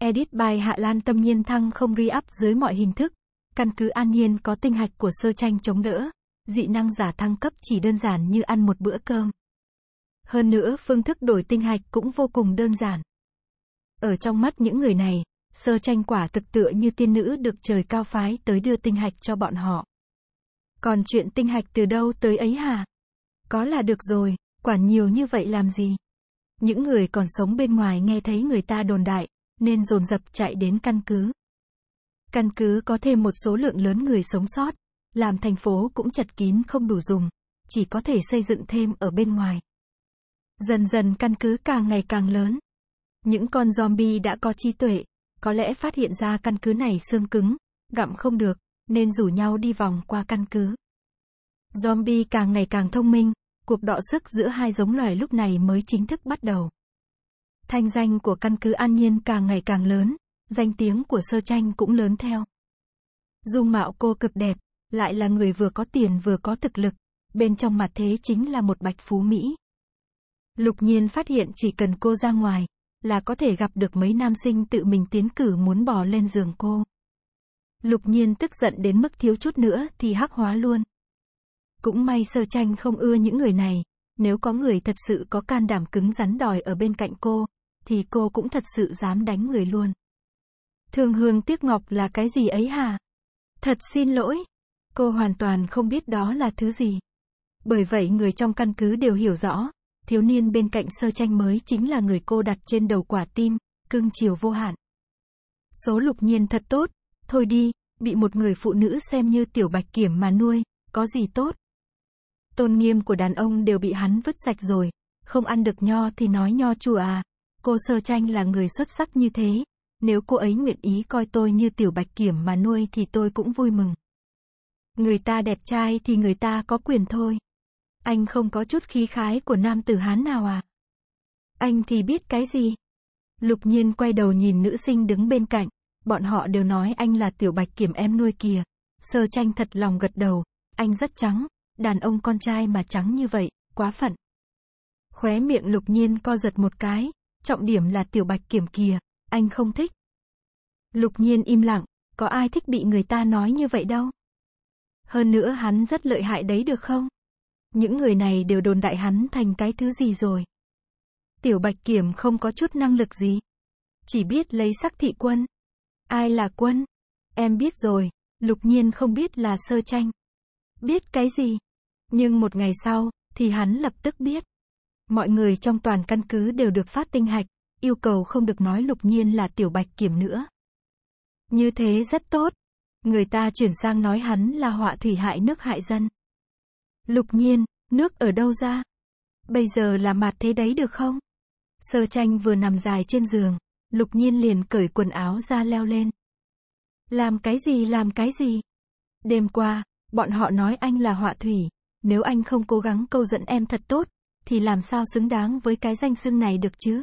Edit bài Hạ Lan tâm nhiên thăng không re up dưới mọi hình thức. Căn cứ an nhiên có tinh hạch của sơ tranh chống đỡ. Dị năng giả thăng cấp chỉ đơn giản như ăn một bữa cơm. Hơn nữa phương thức đổi tinh hạch cũng vô cùng đơn giản. Ở trong mắt những người này, sơ tranh quả thực tựa như tiên nữ được trời cao phái tới đưa tinh hạch cho bọn họ. Còn chuyện tinh hạch từ đâu tới ấy hả? Có là được rồi, quản nhiều như vậy làm gì? Những người còn sống bên ngoài nghe thấy người ta đồn đại, nên dồn dập chạy đến căn cứ. Căn cứ có thêm một số lượng lớn người sống sót, làm thành phố cũng chật kín không đủ dùng, chỉ có thể xây dựng thêm ở bên ngoài. Dần dần căn cứ càng ngày càng lớn. Những con zombie đã có trí tuệ, có lẽ phát hiện ra căn cứ này xương cứng, gặm không được, nên rủ nhau đi vòng qua căn cứ. Zombie càng ngày càng thông minh, cuộc đọ sức giữa hai giống loài lúc này mới chính thức bắt đầu. Thanh danh của căn cứ An Nhiên càng ngày càng lớn, danh tiếng của sơ tranh cũng lớn theo. Dung mạo cô cực đẹp, lại là người vừa có tiền vừa có thực lực, bên trong mặt thế chính là một bạch phú Mỹ. Lục nhiên phát hiện chỉ cần cô ra ngoài, là có thể gặp được mấy nam sinh tự mình tiến cử muốn bò lên giường cô. Lục nhiên tức giận đến mức thiếu chút nữa thì hắc hóa luôn. Cũng may sơ tranh không ưa những người này, nếu có người thật sự có can đảm cứng rắn đòi ở bên cạnh cô, thì cô cũng thật sự dám đánh người luôn. Thương hương tiếc ngọc là cái gì ấy hà? Thật xin lỗi. Cô hoàn toàn không biết đó là thứ gì. Bởi vậy người trong căn cứ đều hiểu rõ, thiếu niên bên cạnh sơ tranh mới chính là người cô đặt trên đầu quả tim, cưng chiều vô hạn. Số lục nhiên thật tốt, thôi đi, bị một người phụ nữ xem như tiểu bạch kiểm mà nuôi, có gì tốt. Tôn nghiêm của đàn ông đều bị hắn vứt sạch rồi, không ăn được nho thì nói nho chùa à, cô sơ tranh là người xuất sắc như thế. Nếu cô ấy nguyện ý coi tôi như tiểu bạch kiểm mà nuôi thì tôi cũng vui mừng. Người ta đẹp trai thì người ta có quyền thôi. Anh không có chút khí khái của nam tử Hán nào à? Anh thì biết cái gì? Lục nhiên quay đầu nhìn nữ sinh đứng bên cạnh. Bọn họ đều nói anh là tiểu bạch kiểm em nuôi kìa. Sơ tranh thật lòng gật đầu. Anh rất trắng. Đàn ông con trai mà trắng như vậy, quá phận. Khóe miệng lục nhiên co giật một cái trọng điểm là tiểu bạch kiểm kìa, anh không thích. Lục nhiên im lặng, có ai thích bị người ta nói như vậy đâu. Hơn nữa hắn rất lợi hại đấy được không? Những người này đều đồn đại hắn thành cái thứ gì rồi. Tiểu bạch kiểm không có chút năng lực gì. Chỉ biết lấy sắc thị quân. Ai là quân? Em biết rồi, lục nhiên không biết là sơ tranh. Biết cái gì? Nhưng một ngày sau, thì hắn lập tức biết. Mọi người trong toàn căn cứ đều được phát tinh hạch, yêu cầu không được nói lục nhiên là tiểu bạch kiểm nữa. Như thế rất tốt. Người ta chuyển sang nói hắn là họa thủy hại nước hại dân. Lục nhiên, nước ở đâu ra? Bây giờ là mặt thế đấy được không? Sơ tranh vừa nằm dài trên giường, lục nhiên liền cởi quần áo ra leo lên. Làm cái gì làm cái gì? Đêm qua, bọn họ nói anh là họa thủy, nếu anh không cố gắng câu dẫn em thật tốt, thì làm sao xứng đáng với cái danh xưng này được chứ?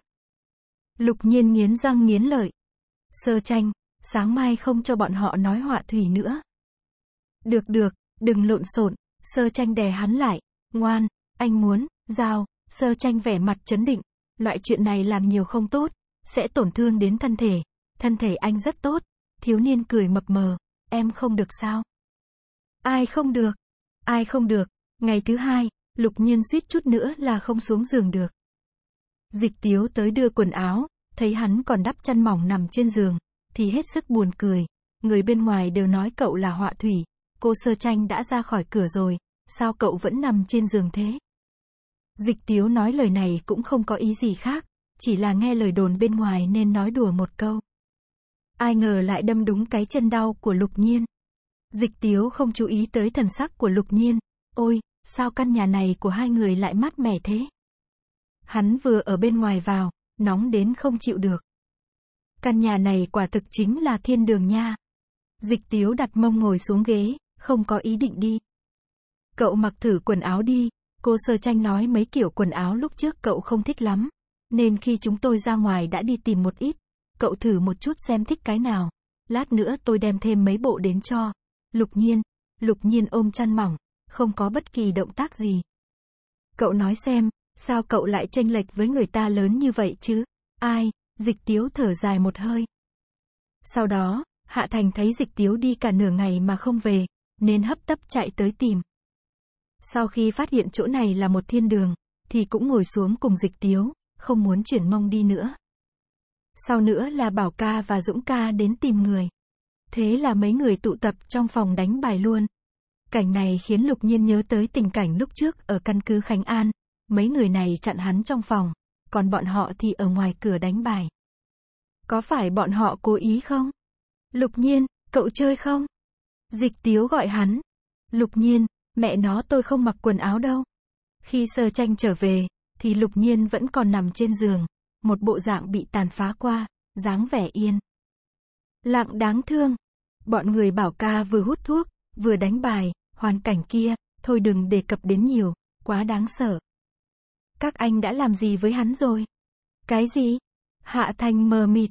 Lục nhiên nghiến răng nghiến lợi. Sơ tranh, sáng mai không cho bọn họ nói họa thủy nữa. Được được, đừng lộn xộn, sơ tranh đè hắn lại, ngoan, anh muốn, giao, sơ tranh vẻ mặt chấn định, loại chuyện này làm nhiều không tốt, sẽ tổn thương đến thân thể, thân thể anh rất tốt, thiếu niên cười mập mờ, em không được sao? Ai không được? Ai không được? Ngày thứ hai, Lục nhiên suýt chút nữa là không xuống giường được. Dịch tiếu tới đưa quần áo, thấy hắn còn đắp chăn mỏng nằm trên giường, thì hết sức buồn cười. Người bên ngoài đều nói cậu là họa thủy, cô sơ tranh đã ra khỏi cửa rồi, sao cậu vẫn nằm trên giường thế? Dịch tiếu nói lời này cũng không có ý gì khác, chỉ là nghe lời đồn bên ngoài nên nói đùa một câu. Ai ngờ lại đâm đúng cái chân đau của lục nhiên. Dịch tiếu không chú ý tới thần sắc của lục nhiên. Ôi, sao căn nhà này của hai người lại mát mẻ thế? Hắn vừa ở bên ngoài vào, nóng đến không chịu được. Căn nhà này quả thực chính là thiên đường nha. Dịch tiếu đặt mông ngồi xuống ghế, không có ý định đi. Cậu mặc thử quần áo đi, cô sơ tranh nói mấy kiểu quần áo lúc trước cậu không thích lắm. Nên khi chúng tôi ra ngoài đã đi tìm một ít, cậu thử một chút xem thích cái nào. Lát nữa tôi đem thêm mấy bộ đến cho. Lục nhiên, lục nhiên ôm chăn mỏng, không có bất kỳ động tác gì. Cậu nói xem, sao cậu lại tranh lệch với người ta lớn như vậy chứ? Ai? Dịch tiếu thở dài một hơi. Sau đó, Hạ Thành thấy dịch tiếu đi cả nửa ngày mà không về, nên hấp tấp chạy tới tìm. Sau khi phát hiện chỗ này là một thiên đường, thì cũng ngồi xuống cùng dịch tiếu, không muốn chuyển mông đi nữa. Sau nữa là Bảo ca và Dũng ca đến tìm người. Thế là mấy người tụ tập trong phòng đánh bài luôn. Cảnh này khiến Lục Nhiên nhớ tới tình cảnh lúc trước ở căn cứ Khánh An, mấy người này chặn hắn trong phòng, còn bọn họ thì ở ngoài cửa đánh bài. Có phải bọn họ cố ý không? Lục Nhiên, cậu chơi không? Dịch Tiếu gọi hắn. Lục Nhiên, mẹ nó tôi không mặc quần áo đâu. Khi sơ tranh trở về, thì Lục Nhiên vẫn còn nằm trên giường, một bộ dạng bị tàn phá qua, dáng vẻ yên. Lặng đáng thương. Bọn người bảo ca vừa hút thuốc, vừa đánh bài, hoàn cảnh kia, thôi đừng đề cập đến nhiều, quá đáng sợ. Các anh đã làm gì với hắn rồi? Cái gì? Hạ Thanh mờ mịt.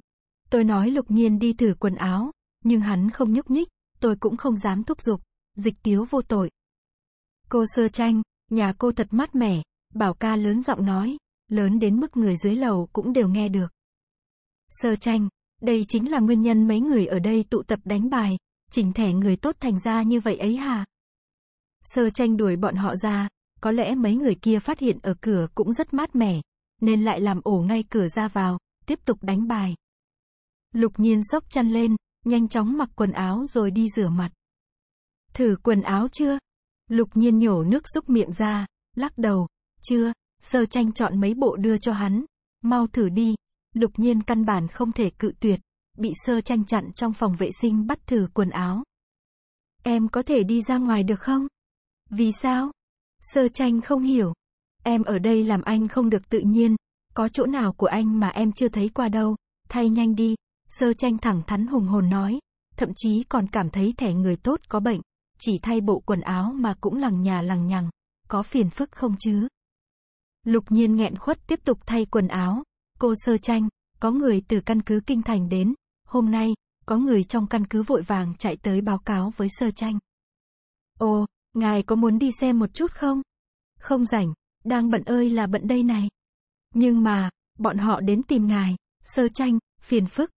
Tôi nói lục nhiên đi thử quần áo, nhưng hắn không nhúc nhích, tôi cũng không dám thúc giục, dịch tiếu vô tội. Cô sơ tranh, nhà cô thật mát mẻ, bảo ca lớn giọng nói, lớn đến mức người dưới lầu cũng đều nghe được. Sơ tranh, đây chính là nguyên nhân mấy người ở đây tụ tập đánh bài, chỉnh thẻ người tốt thành ra như vậy ấy hả? Sơ tranh đuổi bọn họ ra, có lẽ mấy người kia phát hiện ở cửa cũng rất mát mẻ, nên lại làm ổ ngay cửa ra vào, tiếp tục đánh bài. Lục nhiên sốc chăn lên, nhanh chóng mặc quần áo rồi đi rửa mặt. Thử quần áo chưa? Lục nhiên nhổ nước xúc miệng ra, lắc đầu, chưa, sơ tranh chọn mấy bộ đưa cho hắn, mau thử đi, lục nhiên căn bản không thể cự tuyệt, bị sơ tranh chặn trong phòng vệ sinh bắt thử quần áo. Em có thể đi ra ngoài được không? Vì sao? Sơ tranh không hiểu. Em ở đây làm anh không được tự nhiên, có chỗ nào của anh mà em chưa thấy qua đâu, thay nhanh đi. Sơ tranh thẳng thắn hùng hồn nói, thậm chí còn cảm thấy thẻ người tốt có bệnh, chỉ thay bộ quần áo mà cũng lằng nhà lằng nhằng, có phiền phức không chứ? Lục nhiên nghẹn khuất tiếp tục thay quần áo, cô sơ tranh, có người từ căn cứ kinh thành đến, Hôm nay, có người trong căn cứ vội vàng chạy tới báo cáo với sơ tranh. Ồ, ngài có muốn đi xem một chút không? Không rảnh, đang bận ơi là bận đây này. Nhưng mà, bọn họ đến tìm ngài, sơ tranh, phiền phức.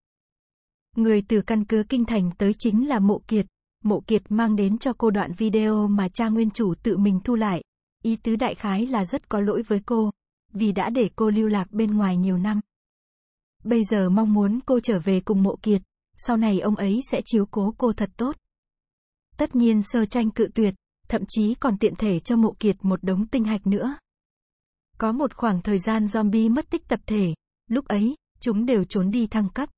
Người từ căn cứ kinh thành tới chính là Mộ Kiệt. Mộ Kiệt mang đến cho cô đoạn video mà cha nguyên chủ tự mình thu lại. Ý tứ đại khái là rất có lỗi với cô, vì đã để cô lưu lạc bên ngoài nhiều năm. Bây giờ mong muốn cô trở về cùng mộ kiệt, sau này ông ấy sẽ chiếu cố cô thật tốt. Tất nhiên sơ tranh cự tuyệt, thậm chí còn tiện thể cho mộ kiệt một đống tinh hạch nữa. Có một khoảng thời gian zombie mất tích tập thể, lúc ấy, chúng đều trốn đi thăng cấp.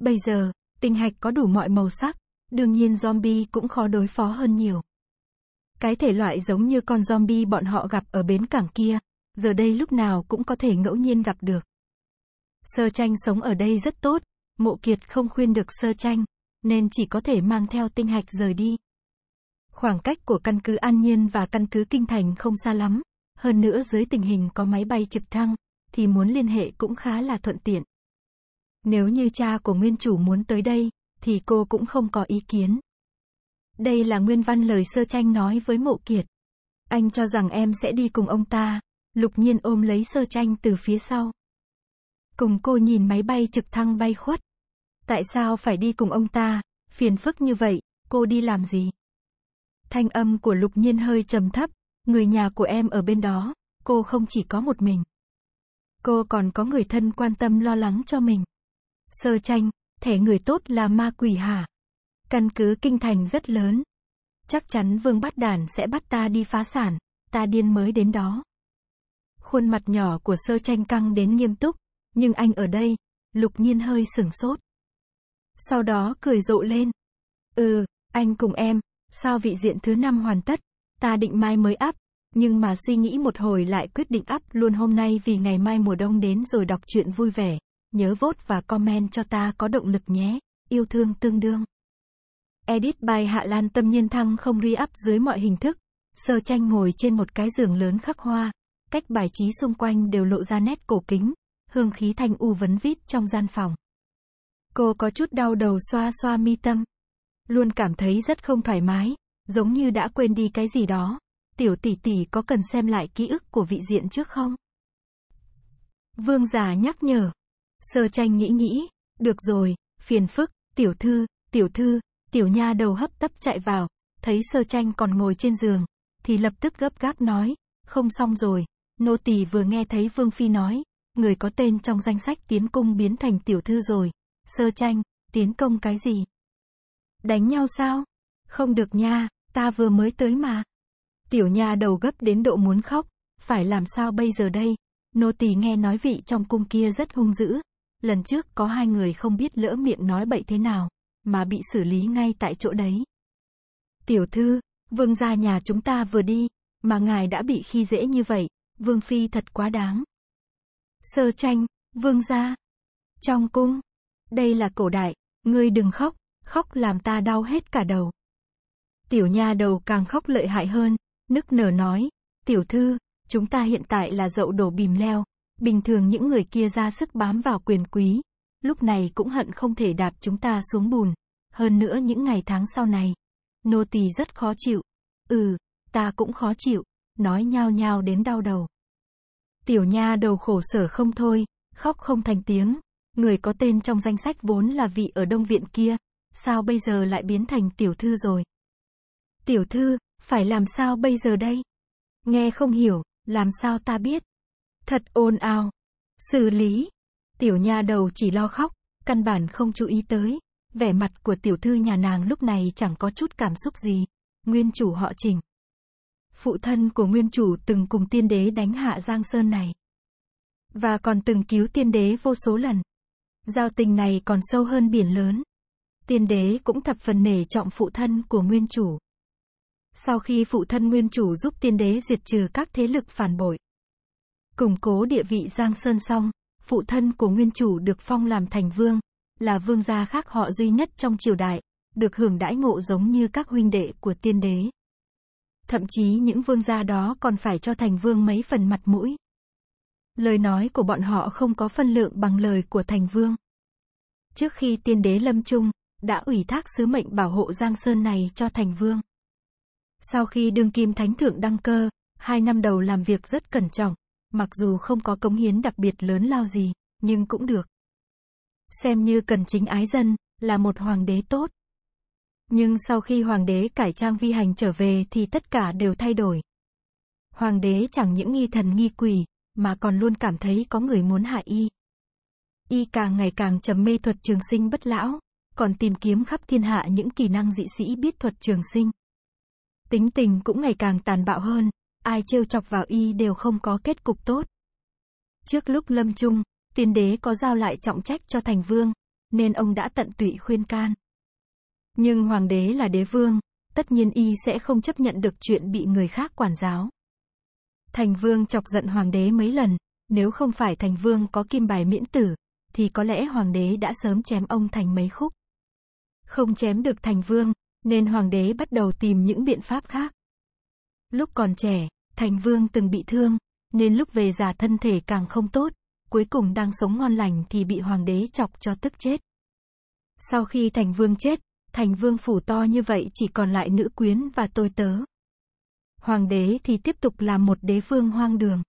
Bây giờ, tinh hạch có đủ mọi màu sắc, đương nhiên zombie cũng khó đối phó hơn nhiều. Cái thể loại giống như con zombie bọn họ gặp ở bến cảng kia, giờ đây lúc nào cũng có thể ngẫu nhiên gặp được. Sơ tranh sống ở đây rất tốt, mộ kiệt không khuyên được sơ tranh, nên chỉ có thể mang theo tinh hạch rời đi. Khoảng cách của căn cứ An Nhiên và căn cứ Kinh Thành không xa lắm, hơn nữa dưới tình hình có máy bay trực thăng, thì muốn liên hệ cũng khá là thuận tiện. Nếu như cha của nguyên chủ muốn tới đây, thì cô cũng không có ý kiến. Đây là nguyên văn lời sơ tranh nói với mộ kiệt. Anh cho rằng em sẽ đi cùng ông ta. Lục nhiên ôm lấy sơ tranh từ phía sau cùng cô nhìn máy bay trực thăng bay khuất. Tại sao phải đi cùng ông ta, phiền phức như vậy, cô đi làm gì? Thanh âm của lục nhiên hơi trầm thấp, người nhà của em ở bên đó, cô không chỉ có một mình. Cô còn có người thân quan tâm lo lắng cho mình. Sơ tranh, thẻ người tốt là ma quỷ hả? Căn cứ kinh thành rất lớn. Chắc chắn vương bát đàn sẽ bắt ta đi phá sản, ta điên mới đến đó. Khuôn mặt nhỏ của sơ tranh căng đến nghiêm túc, nhưng anh ở đây, lục nhiên hơi sửng sốt. Sau đó cười rộ lên. Ừ, anh cùng em, sao vị diện thứ năm hoàn tất, ta định mai mới up, nhưng mà suy nghĩ một hồi lại quyết định up luôn hôm nay vì ngày mai mùa đông đến rồi đọc truyện vui vẻ. Nhớ vote và comment cho ta có động lực nhé. Yêu thương tương đương. Edit bài Hạ Lan tâm nhiên thăng không ri up dưới mọi hình thức. Sơ tranh ngồi trên một cái giường lớn khắc hoa. Cách bài trí xung quanh đều lộ ra nét cổ kính hương khí thanh u vấn vít trong gian phòng. Cô có chút đau đầu xoa xoa mi tâm. Luôn cảm thấy rất không thoải mái, giống như đã quên đi cái gì đó. Tiểu tỷ tỷ có cần xem lại ký ức của vị diện trước không? Vương già nhắc nhở. Sơ tranh nghĩ nghĩ. Được rồi, phiền phức, tiểu thư, tiểu thư, tiểu nha đầu hấp tấp chạy vào. Thấy sơ tranh còn ngồi trên giường, thì lập tức gấp gáp nói. Không xong rồi, nô tỳ vừa nghe thấy Vương Phi nói, người có tên trong danh sách tiến cung biến thành tiểu thư rồi. Sơ tranh, tiến công cái gì? Đánh nhau sao? Không được nha, ta vừa mới tới mà. Tiểu nha đầu gấp đến độ muốn khóc, phải làm sao bây giờ đây? Nô tỳ nghe nói vị trong cung kia rất hung dữ. Lần trước có hai người không biết lỡ miệng nói bậy thế nào, mà bị xử lý ngay tại chỗ đấy. Tiểu thư, vương gia nhà chúng ta vừa đi, mà ngài đã bị khi dễ như vậy, vương phi thật quá đáng. Sơ tranh, vương gia. Trong cung. Đây là cổ đại, ngươi đừng khóc, khóc làm ta đau hết cả đầu. Tiểu nha đầu càng khóc lợi hại hơn, nức nở nói, tiểu thư, chúng ta hiện tại là dậu đổ bìm leo, bình thường những người kia ra sức bám vào quyền quý, lúc này cũng hận không thể đạp chúng ta xuống bùn, hơn nữa những ngày tháng sau này, nô tỳ rất khó chịu. Ừ, ta cũng khó chịu, nói nhao nhao đến đau đầu. Tiểu nha đầu khổ sở không thôi, khóc không thành tiếng. Người có tên trong danh sách vốn là vị ở đông viện kia, sao bây giờ lại biến thành tiểu thư rồi? Tiểu thư, phải làm sao bây giờ đây? Nghe không hiểu, làm sao ta biết? Thật ồn ào. Xử lý. Tiểu nha đầu chỉ lo khóc, căn bản không chú ý tới. Vẻ mặt của tiểu thư nhà nàng lúc này chẳng có chút cảm xúc gì. Nguyên chủ họ trình phụ thân của nguyên chủ từng cùng tiên đế đánh hạ Giang Sơn này. Và còn từng cứu tiên đế vô số lần. Giao tình này còn sâu hơn biển lớn. Tiên đế cũng thập phần nể trọng phụ thân của nguyên chủ. Sau khi phụ thân nguyên chủ giúp tiên đế diệt trừ các thế lực phản bội, củng cố địa vị Giang Sơn xong, phụ thân của nguyên chủ được phong làm thành vương, là vương gia khác họ duy nhất trong triều đại, được hưởng đãi ngộ giống như các huynh đệ của tiên đế thậm chí những vương gia đó còn phải cho thành vương mấy phần mặt mũi. Lời nói của bọn họ không có phân lượng bằng lời của thành vương. Trước khi tiên đế lâm trung, đã ủy thác sứ mệnh bảo hộ Giang Sơn này cho thành vương. Sau khi đương kim thánh thượng đăng cơ, hai năm đầu làm việc rất cẩn trọng, mặc dù không có cống hiến đặc biệt lớn lao gì, nhưng cũng được. Xem như cần chính ái dân, là một hoàng đế tốt. Nhưng sau khi hoàng đế cải trang vi hành trở về thì tất cả đều thay đổi. Hoàng đế chẳng những nghi thần nghi quỷ, mà còn luôn cảm thấy có người muốn hại y. Y càng ngày càng trầm mê thuật trường sinh bất lão, còn tìm kiếm khắp thiên hạ những kỳ năng dị sĩ biết thuật trường sinh. Tính tình cũng ngày càng tàn bạo hơn, ai trêu chọc vào y đều không có kết cục tốt. Trước lúc lâm chung, tiên đế có giao lại trọng trách cho thành vương, nên ông đã tận tụy khuyên can. Nhưng hoàng đế là đế vương, tất nhiên y sẽ không chấp nhận được chuyện bị người khác quản giáo. Thành vương chọc giận hoàng đế mấy lần, nếu không phải thành vương có kim bài miễn tử, thì có lẽ hoàng đế đã sớm chém ông thành mấy khúc. Không chém được thành vương, nên hoàng đế bắt đầu tìm những biện pháp khác. Lúc còn trẻ, thành vương từng bị thương, nên lúc về già thân thể càng không tốt, cuối cùng đang sống ngon lành thì bị hoàng đế chọc cho tức chết. Sau khi thành vương chết, thành vương phủ to như vậy chỉ còn lại nữ quyến và tôi tớ. Hoàng đế thì tiếp tục là một đế vương hoang đường.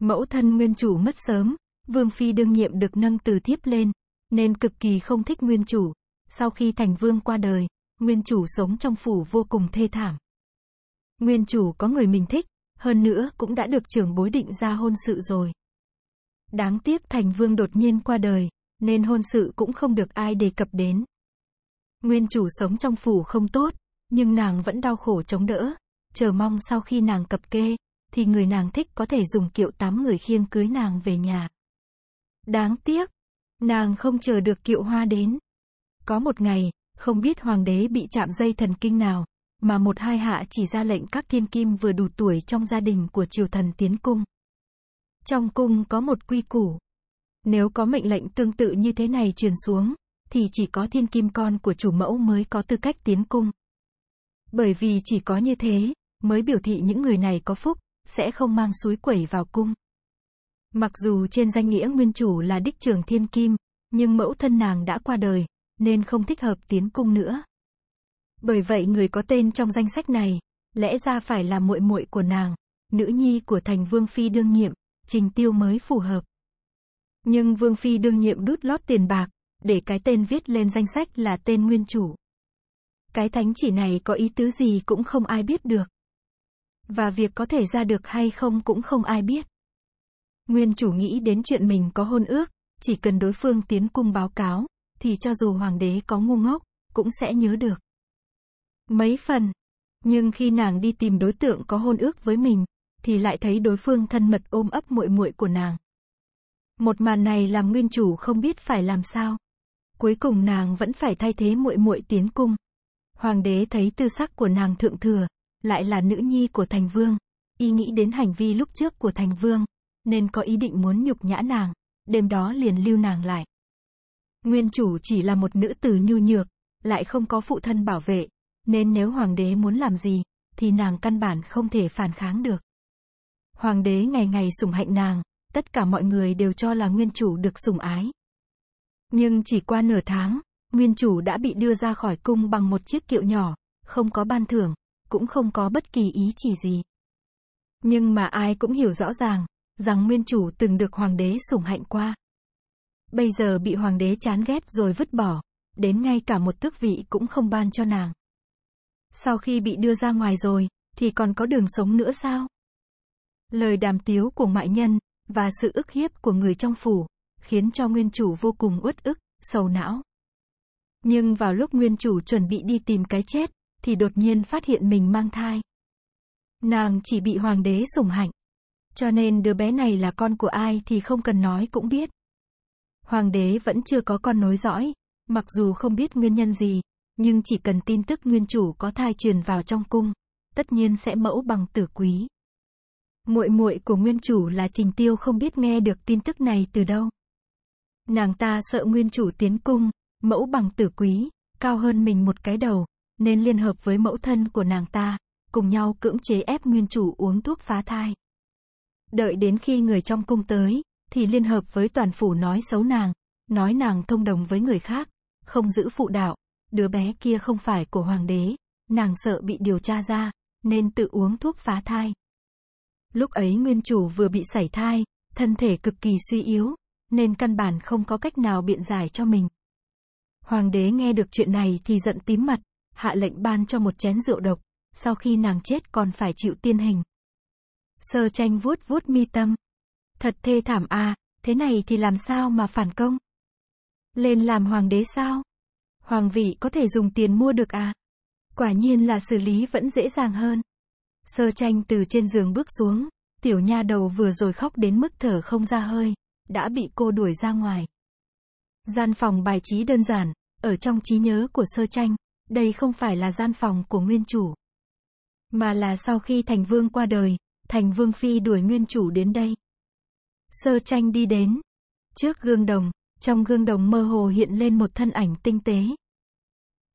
Mẫu thân nguyên chủ mất sớm, vương phi đương nhiệm được nâng từ thiếp lên, nên cực kỳ không thích nguyên chủ. Sau khi thành vương qua đời, nguyên chủ sống trong phủ vô cùng thê thảm. Nguyên chủ có người mình thích, hơn nữa cũng đã được trưởng bối định ra hôn sự rồi. Đáng tiếc thành vương đột nhiên qua đời, nên hôn sự cũng không được ai đề cập đến. Nguyên chủ sống trong phủ không tốt, nhưng nàng vẫn đau khổ chống đỡ. Chờ mong sau khi nàng cập kê, thì người nàng thích có thể dùng kiệu tám người khiêng cưới nàng về nhà. Đáng tiếc, nàng không chờ được kiệu hoa đến. Có một ngày, không biết hoàng đế bị chạm dây thần kinh nào, mà một hai hạ chỉ ra lệnh các thiên kim vừa đủ tuổi trong gia đình của triều thần tiến cung. Trong cung có một quy củ. Nếu có mệnh lệnh tương tự như thế này truyền xuống, thì chỉ có thiên kim con của chủ mẫu mới có tư cách tiến cung. Bởi vì chỉ có như thế, mới biểu thị những người này có phúc, sẽ không mang suối quẩy vào cung. Mặc dù trên danh nghĩa nguyên chủ là đích trưởng thiên kim, nhưng mẫu thân nàng đã qua đời, nên không thích hợp tiến cung nữa. Bởi vậy người có tên trong danh sách này, lẽ ra phải là muội muội của nàng, nữ nhi của thành vương phi đương nhiệm, trình tiêu mới phù hợp. Nhưng vương phi đương nhiệm đút lót tiền bạc, để cái tên viết lên danh sách là tên nguyên chủ. Cái thánh chỉ này có ý tứ gì cũng không ai biết được. Và việc có thể ra được hay không cũng không ai biết. Nguyên chủ nghĩ đến chuyện mình có hôn ước, chỉ cần đối phương tiến cung báo cáo, thì cho dù hoàng đế có ngu ngốc, cũng sẽ nhớ được. Mấy phần. Nhưng khi nàng đi tìm đối tượng có hôn ước với mình, thì lại thấy đối phương thân mật ôm ấp muội muội của nàng. Một màn này làm nguyên chủ không biết phải làm sao cuối cùng nàng vẫn phải thay thế muội muội tiến cung. Hoàng đế thấy tư sắc của nàng thượng thừa, lại là nữ nhi của thành vương, y nghĩ đến hành vi lúc trước của thành vương, nên có ý định muốn nhục nhã nàng, đêm đó liền lưu nàng lại. Nguyên chủ chỉ là một nữ tử nhu nhược, lại không có phụ thân bảo vệ, nên nếu hoàng đế muốn làm gì, thì nàng căn bản không thể phản kháng được. Hoàng đế ngày ngày sủng hạnh nàng, tất cả mọi người đều cho là nguyên chủ được sủng ái, nhưng chỉ qua nửa tháng, nguyên chủ đã bị đưa ra khỏi cung bằng một chiếc kiệu nhỏ, không có ban thưởng, cũng không có bất kỳ ý chỉ gì. Nhưng mà ai cũng hiểu rõ ràng, rằng nguyên chủ từng được hoàng đế sủng hạnh qua. Bây giờ bị hoàng đế chán ghét rồi vứt bỏ, đến ngay cả một tước vị cũng không ban cho nàng. Sau khi bị đưa ra ngoài rồi, thì còn có đường sống nữa sao? Lời đàm tiếu của ngoại nhân, và sự ức hiếp của người trong phủ, khiến cho nguyên chủ vô cùng uất ức, sầu não. Nhưng vào lúc nguyên chủ chuẩn bị đi tìm cái chết, thì đột nhiên phát hiện mình mang thai. Nàng chỉ bị hoàng đế sủng hạnh. Cho nên đứa bé này là con của ai thì không cần nói cũng biết. Hoàng đế vẫn chưa có con nối dõi, mặc dù không biết nguyên nhân gì, nhưng chỉ cần tin tức nguyên chủ có thai truyền vào trong cung, tất nhiên sẽ mẫu bằng tử quý. Muội muội của nguyên chủ là Trình Tiêu không biết nghe được tin tức này từ đâu. Nàng ta sợ nguyên chủ tiến cung, mẫu bằng tử quý, cao hơn mình một cái đầu, nên liên hợp với mẫu thân của nàng ta, cùng nhau cưỡng chế ép nguyên chủ uống thuốc phá thai. Đợi đến khi người trong cung tới, thì liên hợp với toàn phủ nói xấu nàng, nói nàng thông đồng với người khác, không giữ phụ đạo, đứa bé kia không phải của hoàng đế, nàng sợ bị điều tra ra, nên tự uống thuốc phá thai. Lúc ấy nguyên chủ vừa bị sảy thai, thân thể cực kỳ suy yếu, nên căn bản không có cách nào biện giải cho mình. Hoàng đế nghe được chuyện này thì giận tím mặt, hạ lệnh ban cho một chén rượu độc, sau khi nàng chết còn phải chịu tiên hình. Sơ tranh vuốt vuốt mi tâm. Thật thê thảm a, à, thế này thì làm sao mà phản công? Lên làm hoàng đế sao? Hoàng vị có thể dùng tiền mua được à? Quả nhiên là xử lý vẫn dễ dàng hơn. Sơ tranh từ trên giường bước xuống, tiểu nha đầu vừa rồi khóc đến mức thở không ra hơi đã bị cô đuổi ra ngoài. Gian phòng bài trí đơn giản, ở trong trí nhớ của sơ tranh, đây không phải là gian phòng của nguyên chủ. Mà là sau khi Thành Vương qua đời, Thành Vương Phi đuổi nguyên chủ đến đây. Sơ tranh đi đến. Trước gương đồng, trong gương đồng mơ hồ hiện lên một thân ảnh tinh tế.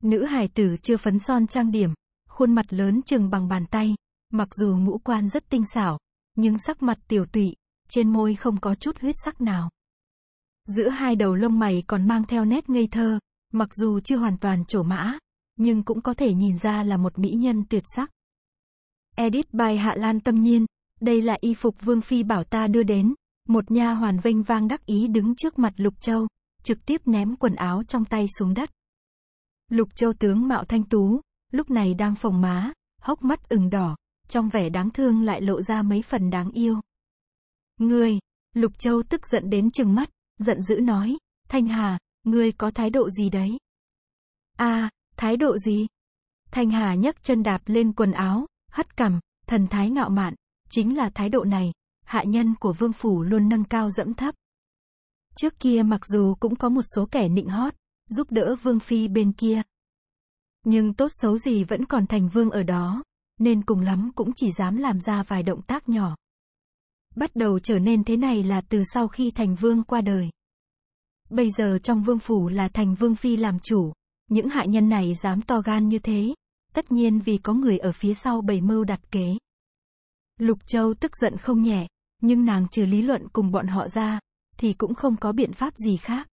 Nữ hải tử chưa phấn son trang điểm, khuôn mặt lớn chừng bằng bàn tay, mặc dù ngũ quan rất tinh xảo, nhưng sắc mặt tiểu tụy, trên môi không có chút huyết sắc nào. Giữa hai đầu lông mày còn mang theo nét ngây thơ, mặc dù chưa hoàn toàn trổ mã, nhưng cũng có thể nhìn ra là một mỹ nhân tuyệt sắc. Edit by Hạ Lan Tâm Nhiên, đây là y phục Vương Phi bảo ta đưa đến, một nha hoàn vênh vang đắc ý đứng trước mặt Lục Châu, trực tiếp ném quần áo trong tay xuống đất. Lục Châu tướng mạo thanh tú, lúc này đang phồng má, hốc mắt ửng đỏ, trong vẻ đáng thương lại lộ ra mấy phần đáng yêu. Ngươi, Lục Châu tức giận đến chừng mắt, giận dữ nói, Thanh Hà, ngươi có thái độ gì đấy? a à, thái độ gì? Thanh Hà nhấc chân đạp lên quần áo, hất cằm, thần thái ngạo mạn, chính là thái độ này, hạ nhân của vương phủ luôn nâng cao dẫm thấp. Trước kia mặc dù cũng có một số kẻ nịnh hót, giúp đỡ vương phi bên kia. Nhưng tốt xấu gì vẫn còn thành vương ở đó, nên cùng lắm cũng chỉ dám làm ra vài động tác nhỏ bắt đầu trở nên thế này là từ sau khi thành vương qua đời. Bây giờ trong vương phủ là thành vương phi làm chủ, những hạ nhân này dám to gan như thế, tất nhiên vì có người ở phía sau bày mưu đặt kế. Lục Châu tức giận không nhẹ, nhưng nàng trừ lý luận cùng bọn họ ra, thì cũng không có biện pháp gì khác.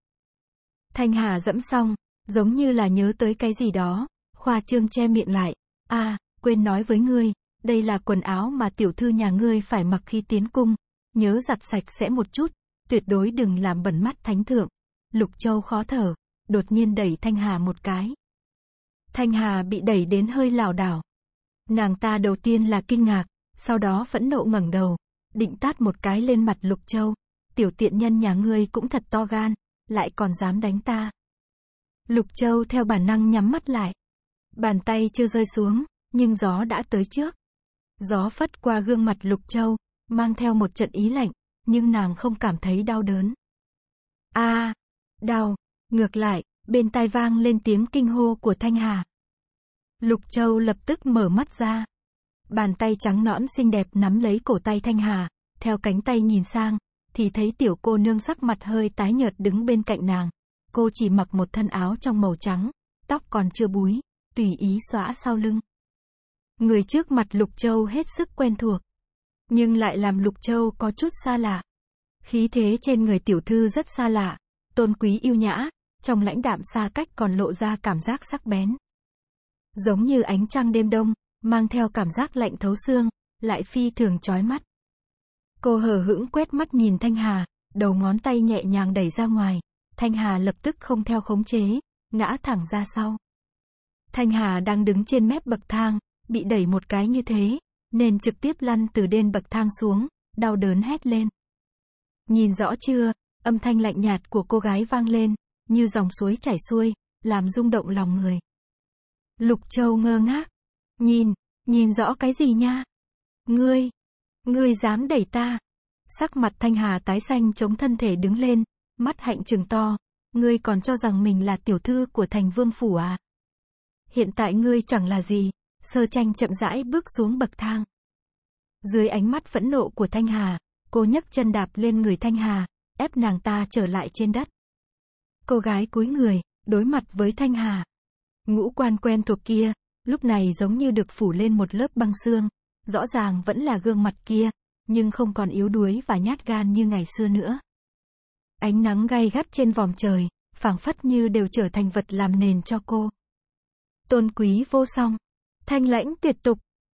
Thanh Hà dẫm xong, giống như là nhớ tới cái gì đó, khoa trương che miệng lại, a à, quên nói với ngươi, đây là quần áo mà tiểu thư nhà ngươi phải mặc khi tiến cung, nhớ giặt sạch sẽ một chút, tuyệt đối đừng làm bẩn mắt thánh thượng. Lục Châu khó thở, đột nhiên đẩy Thanh Hà một cái. Thanh Hà bị đẩy đến hơi lảo đảo. Nàng ta đầu tiên là kinh ngạc, sau đó phẫn nộ ngẩng đầu, định tát một cái lên mặt Lục Châu. Tiểu tiện nhân nhà ngươi cũng thật to gan, lại còn dám đánh ta. Lục Châu theo bản năng nhắm mắt lại. Bàn tay chưa rơi xuống, nhưng gió đã tới trước. Gió phất qua gương mặt Lục Châu, mang theo một trận ý lạnh, nhưng nàng không cảm thấy đau đớn. A, à, đau, ngược lại, bên tai vang lên tiếng kinh hô của Thanh Hà. Lục Châu lập tức mở mắt ra. Bàn tay trắng nõn xinh đẹp nắm lấy cổ tay Thanh Hà, theo cánh tay nhìn sang, thì thấy tiểu cô nương sắc mặt hơi tái nhợt đứng bên cạnh nàng. Cô chỉ mặc một thân áo trong màu trắng, tóc còn chưa búi, tùy ý xõa sau lưng. Người trước mặt Lục Châu hết sức quen thuộc, nhưng lại làm Lục Châu có chút xa lạ. Khí thế trên người tiểu thư rất xa lạ, tôn quý yêu nhã, trong lãnh đạm xa cách còn lộ ra cảm giác sắc bén. Giống như ánh trăng đêm đông, mang theo cảm giác lạnh thấu xương, lại phi thường chói mắt. Cô hờ hững quét mắt nhìn Thanh Hà, đầu ngón tay nhẹ nhàng đẩy ra ngoài, Thanh Hà lập tức không theo khống chế, ngã thẳng ra sau. Thanh Hà đang đứng trên mép bậc thang, bị đẩy một cái như thế, nên trực tiếp lăn từ đên bậc thang xuống, đau đớn hét lên. Nhìn rõ chưa, âm thanh lạnh nhạt của cô gái vang lên, như dòng suối chảy xuôi, làm rung động lòng người. Lục Châu ngơ ngác. Nhìn, nhìn rõ cái gì nha? Ngươi, ngươi dám đẩy ta. Sắc mặt Thanh Hà tái xanh chống thân thể đứng lên, mắt hạnh trừng to. Ngươi còn cho rằng mình là tiểu thư của thành vương phủ à? Hiện tại ngươi chẳng là gì, Sơ tranh chậm rãi bước xuống bậc thang. Dưới ánh mắt phẫn nộ của Thanh Hà, cô nhấc chân đạp lên người Thanh Hà, ép nàng ta trở lại trên đất. Cô gái cúi người, đối mặt với Thanh Hà. Ngũ quan quen thuộc kia, lúc này giống như được phủ lên một lớp băng xương, rõ ràng vẫn là gương mặt kia, nhưng không còn yếu đuối và nhát gan như ngày xưa nữa. Ánh nắng gay gắt trên vòm trời, phảng phất như đều trở thành vật làm nền cho cô. Tôn quý vô song. Thanh lãnh tuyệt tục.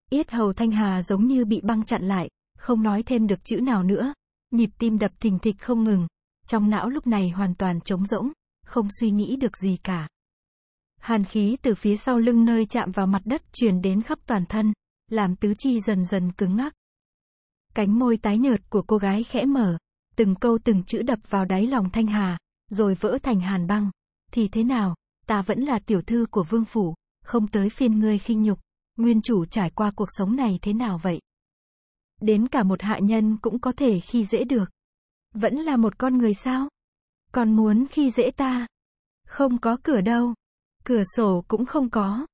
Yết hầu Thanh Hà giống như bị băng chặn lại, không nói thêm được chữ nào nữa. Nhịp tim đập thình thịch không ngừng. Trong não lúc này hoàn toàn trống rỗng, không suy nghĩ được gì cả. Hàn khí từ phía sau lưng nơi chạm vào mặt đất truyền đến khắp toàn thân, làm tứ chi dần dần cứng ngắc. Cánh môi tái nhợt của cô gái khẽ mở, từng câu từng chữ đập vào đáy lòng Thanh Hà, rồi vỡ thành hàn băng. Thì thế nào, ta vẫn là tiểu thư của vương phủ không tới phiên ngươi khinh nhục, nguyên chủ trải qua cuộc sống này thế nào vậy? Đến cả một hạ nhân cũng có thể khi dễ được. Vẫn là một con người sao? Còn muốn khi dễ ta? Không có cửa đâu. Cửa sổ cũng không có.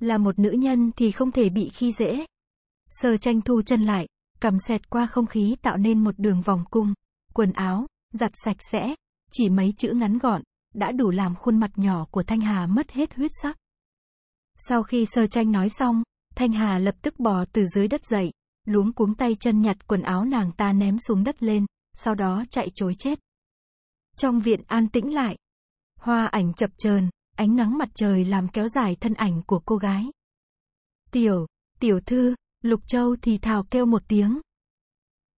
Là một nữ nhân thì không thể bị khi dễ. sờ tranh thu chân lại, cầm xẹt qua không khí tạo nên một đường vòng cung, quần áo, giặt sạch sẽ, chỉ mấy chữ ngắn gọn, đã đủ làm khuôn mặt nhỏ của Thanh Hà mất hết huyết sắc. Sau khi sơ tranh nói xong, Thanh Hà lập tức bò từ dưới đất dậy, luống cuống tay chân nhặt quần áo nàng ta ném xuống đất lên, sau đó chạy chối chết. Trong viện an tĩnh lại, hoa ảnh chập chờn, ánh nắng mặt trời làm kéo dài thân ảnh của cô gái. Tiểu, tiểu thư, Lục Châu thì thào kêu một tiếng.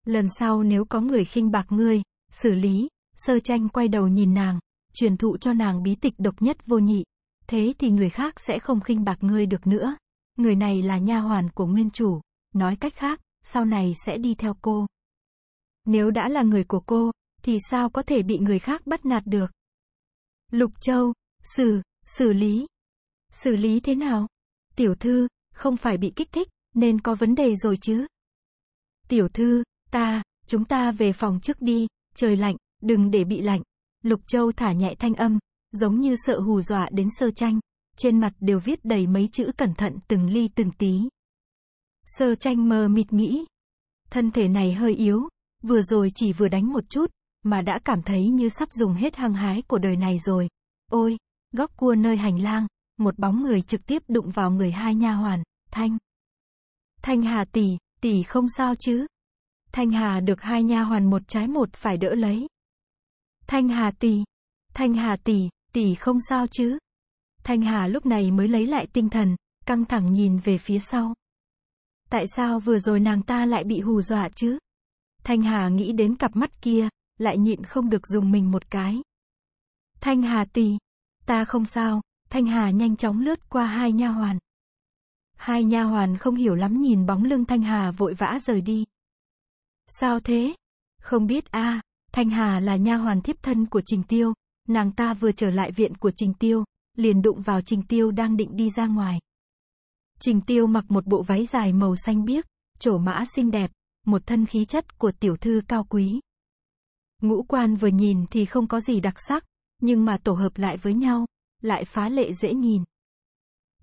Lần sau nếu có người khinh bạc ngươi, xử lý, sơ tranh quay đầu nhìn nàng, truyền thụ cho nàng bí tịch độc nhất vô nhị thế thì người khác sẽ không khinh bạc ngươi được nữa. Người này là nha hoàn của nguyên chủ, nói cách khác, sau này sẽ đi theo cô. Nếu đã là người của cô, thì sao có thể bị người khác bắt nạt được? Lục Châu, xử, xử lý. Xử lý thế nào? Tiểu thư, không phải bị kích thích, nên có vấn đề rồi chứ. Tiểu thư, ta, chúng ta về phòng trước đi, trời lạnh, đừng để bị lạnh. Lục Châu thả nhẹ thanh âm, giống như sợ hù dọa đến sơ tranh. Trên mặt đều viết đầy mấy chữ cẩn thận từng ly từng tí. Sơ tranh mờ mịt nghĩ. Thân thể này hơi yếu, vừa rồi chỉ vừa đánh một chút, mà đã cảm thấy như sắp dùng hết hăng hái của đời này rồi. Ôi, góc cua nơi hành lang, một bóng người trực tiếp đụng vào người hai nha hoàn, Thanh. Thanh Hà tỷ, tỷ không sao chứ? Thanh Hà được hai nha hoàn một trái một phải đỡ lấy. Thanh Hà tỷ, Thanh Hà tỷ, tỷ không sao chứ. Thanh Hà lúc này mới lấy lại tinh thần, căng thẳng nhìn về phía sau. Tại sao vừa rồi nàng ta lại bị hù dọa chứ? Thanh Hà nghĩ đến cặp mắt kia, lại nhịn không được dùng mình một cái. Thanh Hà tỷ, ta không sao, Thanh Hà nhanh chóng lướt qua hai nha hoàn. Hai nha hoàn không hiểu lắm nhìn bóng lưng Thanh Hà vội vã rời đi. Sao thế? Không biết a, à, Thanh Hà là nha hoàn thiếp thân của Trình Tiêu, Nàng ta vừa trở lại viện của Trình Tiêu, liền đụng vào Trình Tiêu đang định đi ra ngoài. Trình Tiêu mặc một bộ váy dài màu xanh biếc, trổ mã xinh đẹp, một thân khí chất của tiểu thư cao quý. Ngũ quan vừa nhìn thì không có gì đặc sắc, nhưng mà tổ hợp lại với nhau, lại phá lệ dễ nhìn.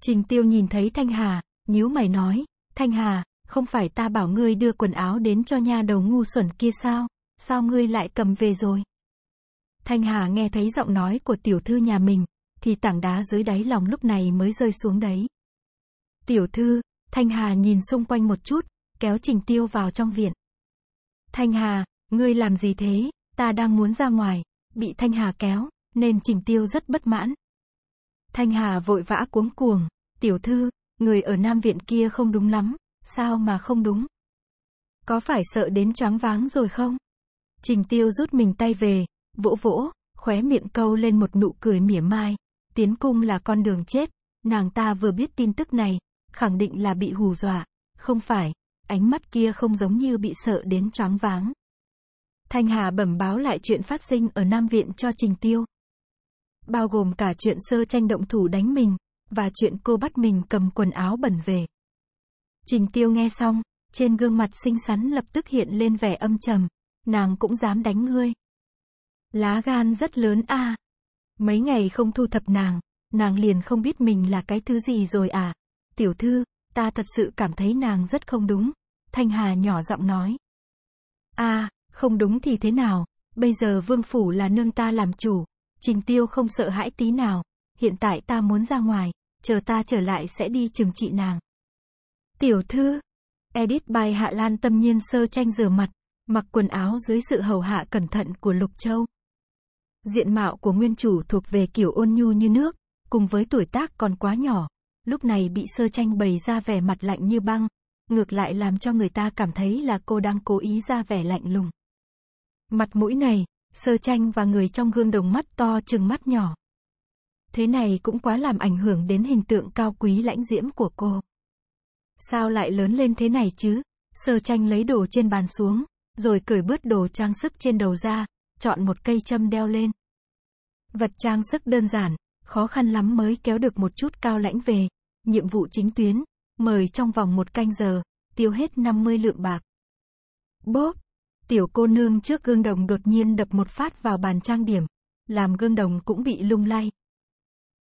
Trình Tiêu nhìn thấy Thanh Hà, nhíu mày nói, Thanh Hà, không phải ta bảo ngươi đưa quần áo đến cho nhà đầu ngu xuẩn kia sao, sao ngươi lại cầm về rồi? Thanh Hà nghe thấy giọng nói của tiểu thư nhà mình, thì tảng đá dưới đáy lòng lúc này mới rơi xuống đấy. Tiểu thư, Thanh Hà nhìn xung quanh một chút, kéo Trình Tiêu vào trong viện. Thanh Hà, ngươi làm gì thế, ta đang muốn ra ngoài, bị Thanh Hà kéo, nên Trình Tiêu rất bất mãn. Thanh Hà vội vã cuống cuồng, tiểu thư, người ở Nam Viện kia không đúng lắm, sao mà không đúng? Có phải sợ đến choáng váng rồi không? Trình Tiêu rút mình tay về, vỗ vỗ, khóe miệng câu lên một nụ cười mỉa mai. Tiến cung là con đường chết, nàng ta vừa biết tin tức này, khẳng định là bị hù dọa, không phải, ánh mắt kia không giống như bị sợ đến choáng váng. Thanh Hà bẩm báo lại chuyện phát sinh ở Nam Viện cho Trình Tiêu. Bao gồm cả chuyện sơ tranh động thủ đánh mình, và chuyện cô bắt mình cầm quần áo bẩn về. Trình Tiêu nghe xong, trên gương mặt xinh xắn lập tức hiện lên vẻ âm trầm, nàng cũng dám đánh ngươi. Lá gan rất lớn a. À. Mấy ngày không thu thập nàng, nàng liền không biết mình là cái thứ gì rồi à. Tiểu thư, ta thật sự cảm thấy nàng rất không đúng. Thanh Hà nhỏ giọng nói. a à, không đúng thì thế nào, bây giờ vương phủ là nương ta làm chủ. Trình tiêu không sợ hãi tí nào, hiện tại ta muốn ra ngoài, chờ ta trở lại sẽ đi trừng trị nàng. Tiểu thư, Edith bài Hạ Lan tâm nhiên sơ tranh rửa mặt, mặc quần áo dưới sự hầu hạ cẩn thận của Lục Châu. Diện mạo của nguyên chủ thuộc về kiểu ôn nhu như nước, cùng với tuổi tác còn quá nhỏ, lúc này bị sơ tranh bày ra vẻ mặt lạnh như băng, ngược lại làm cho người ta cảm thấy là cô đang cố ý ra vẻ lạnh lùng. Mặt mũi này, sơ tranh và người trong gương đồng mắt to chừng mắt nhỏ. Thế này cũng quá làm ảnh hưởng đến hình tượng cao quý lãnh diễm của cô. Sao lại lớn lên thế này chứ? Sơ tranh lấy đồ trên bàn xuống, rồi cởi bớt đồ trang sức trên đầu ra, chọn một cây châm đeo lên. Vật trang sức đơn giản, khó khăn lắm mới kéo được một chút cao lãnh về. Nhiệm vụ chính tuyến, mời trong vòng một canh giờ, tiêu hết 50 lượng bạc. Bốp! Tiểu cô nương trước gương đồng đột nhiên đập một phát vào bàn trang điểm, làm gương đồng cũng bị lung lay.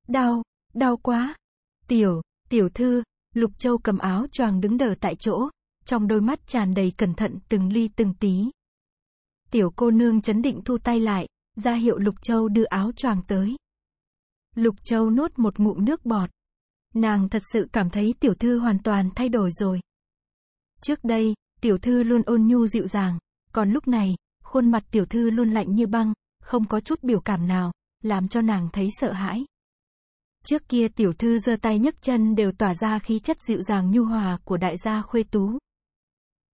Đau, đau quá. Tiểu, tiểu thư, Lục Châu cầm áo choàng đứng đờ tại chỗ, trong đôi mắt tràn đầy cẩn thận từng ly từng tí. Tiểu cô nương chấn định thu tay lại, ra hiệu Lục Châu đưa áo choàng tới. Lục Châu nuốt một ngụm nước bọt. Nàng thật sự cảm thấy tiểu thư hoàn toàn thay đổi rồi. Trước đây, tiểu thư luôn ôn nhu dịu dàng, còn lúc này, khuôn mặt tiểu thư luôn lạnh như băng, không có chút biểu cảm nào, làm cho nàng thấy sợ hãi. Trước kia tiểu thư giơ tay nhấc chân đều tỏa ra khí chất dịu dàng nhu hòa của đại gia khuê tú.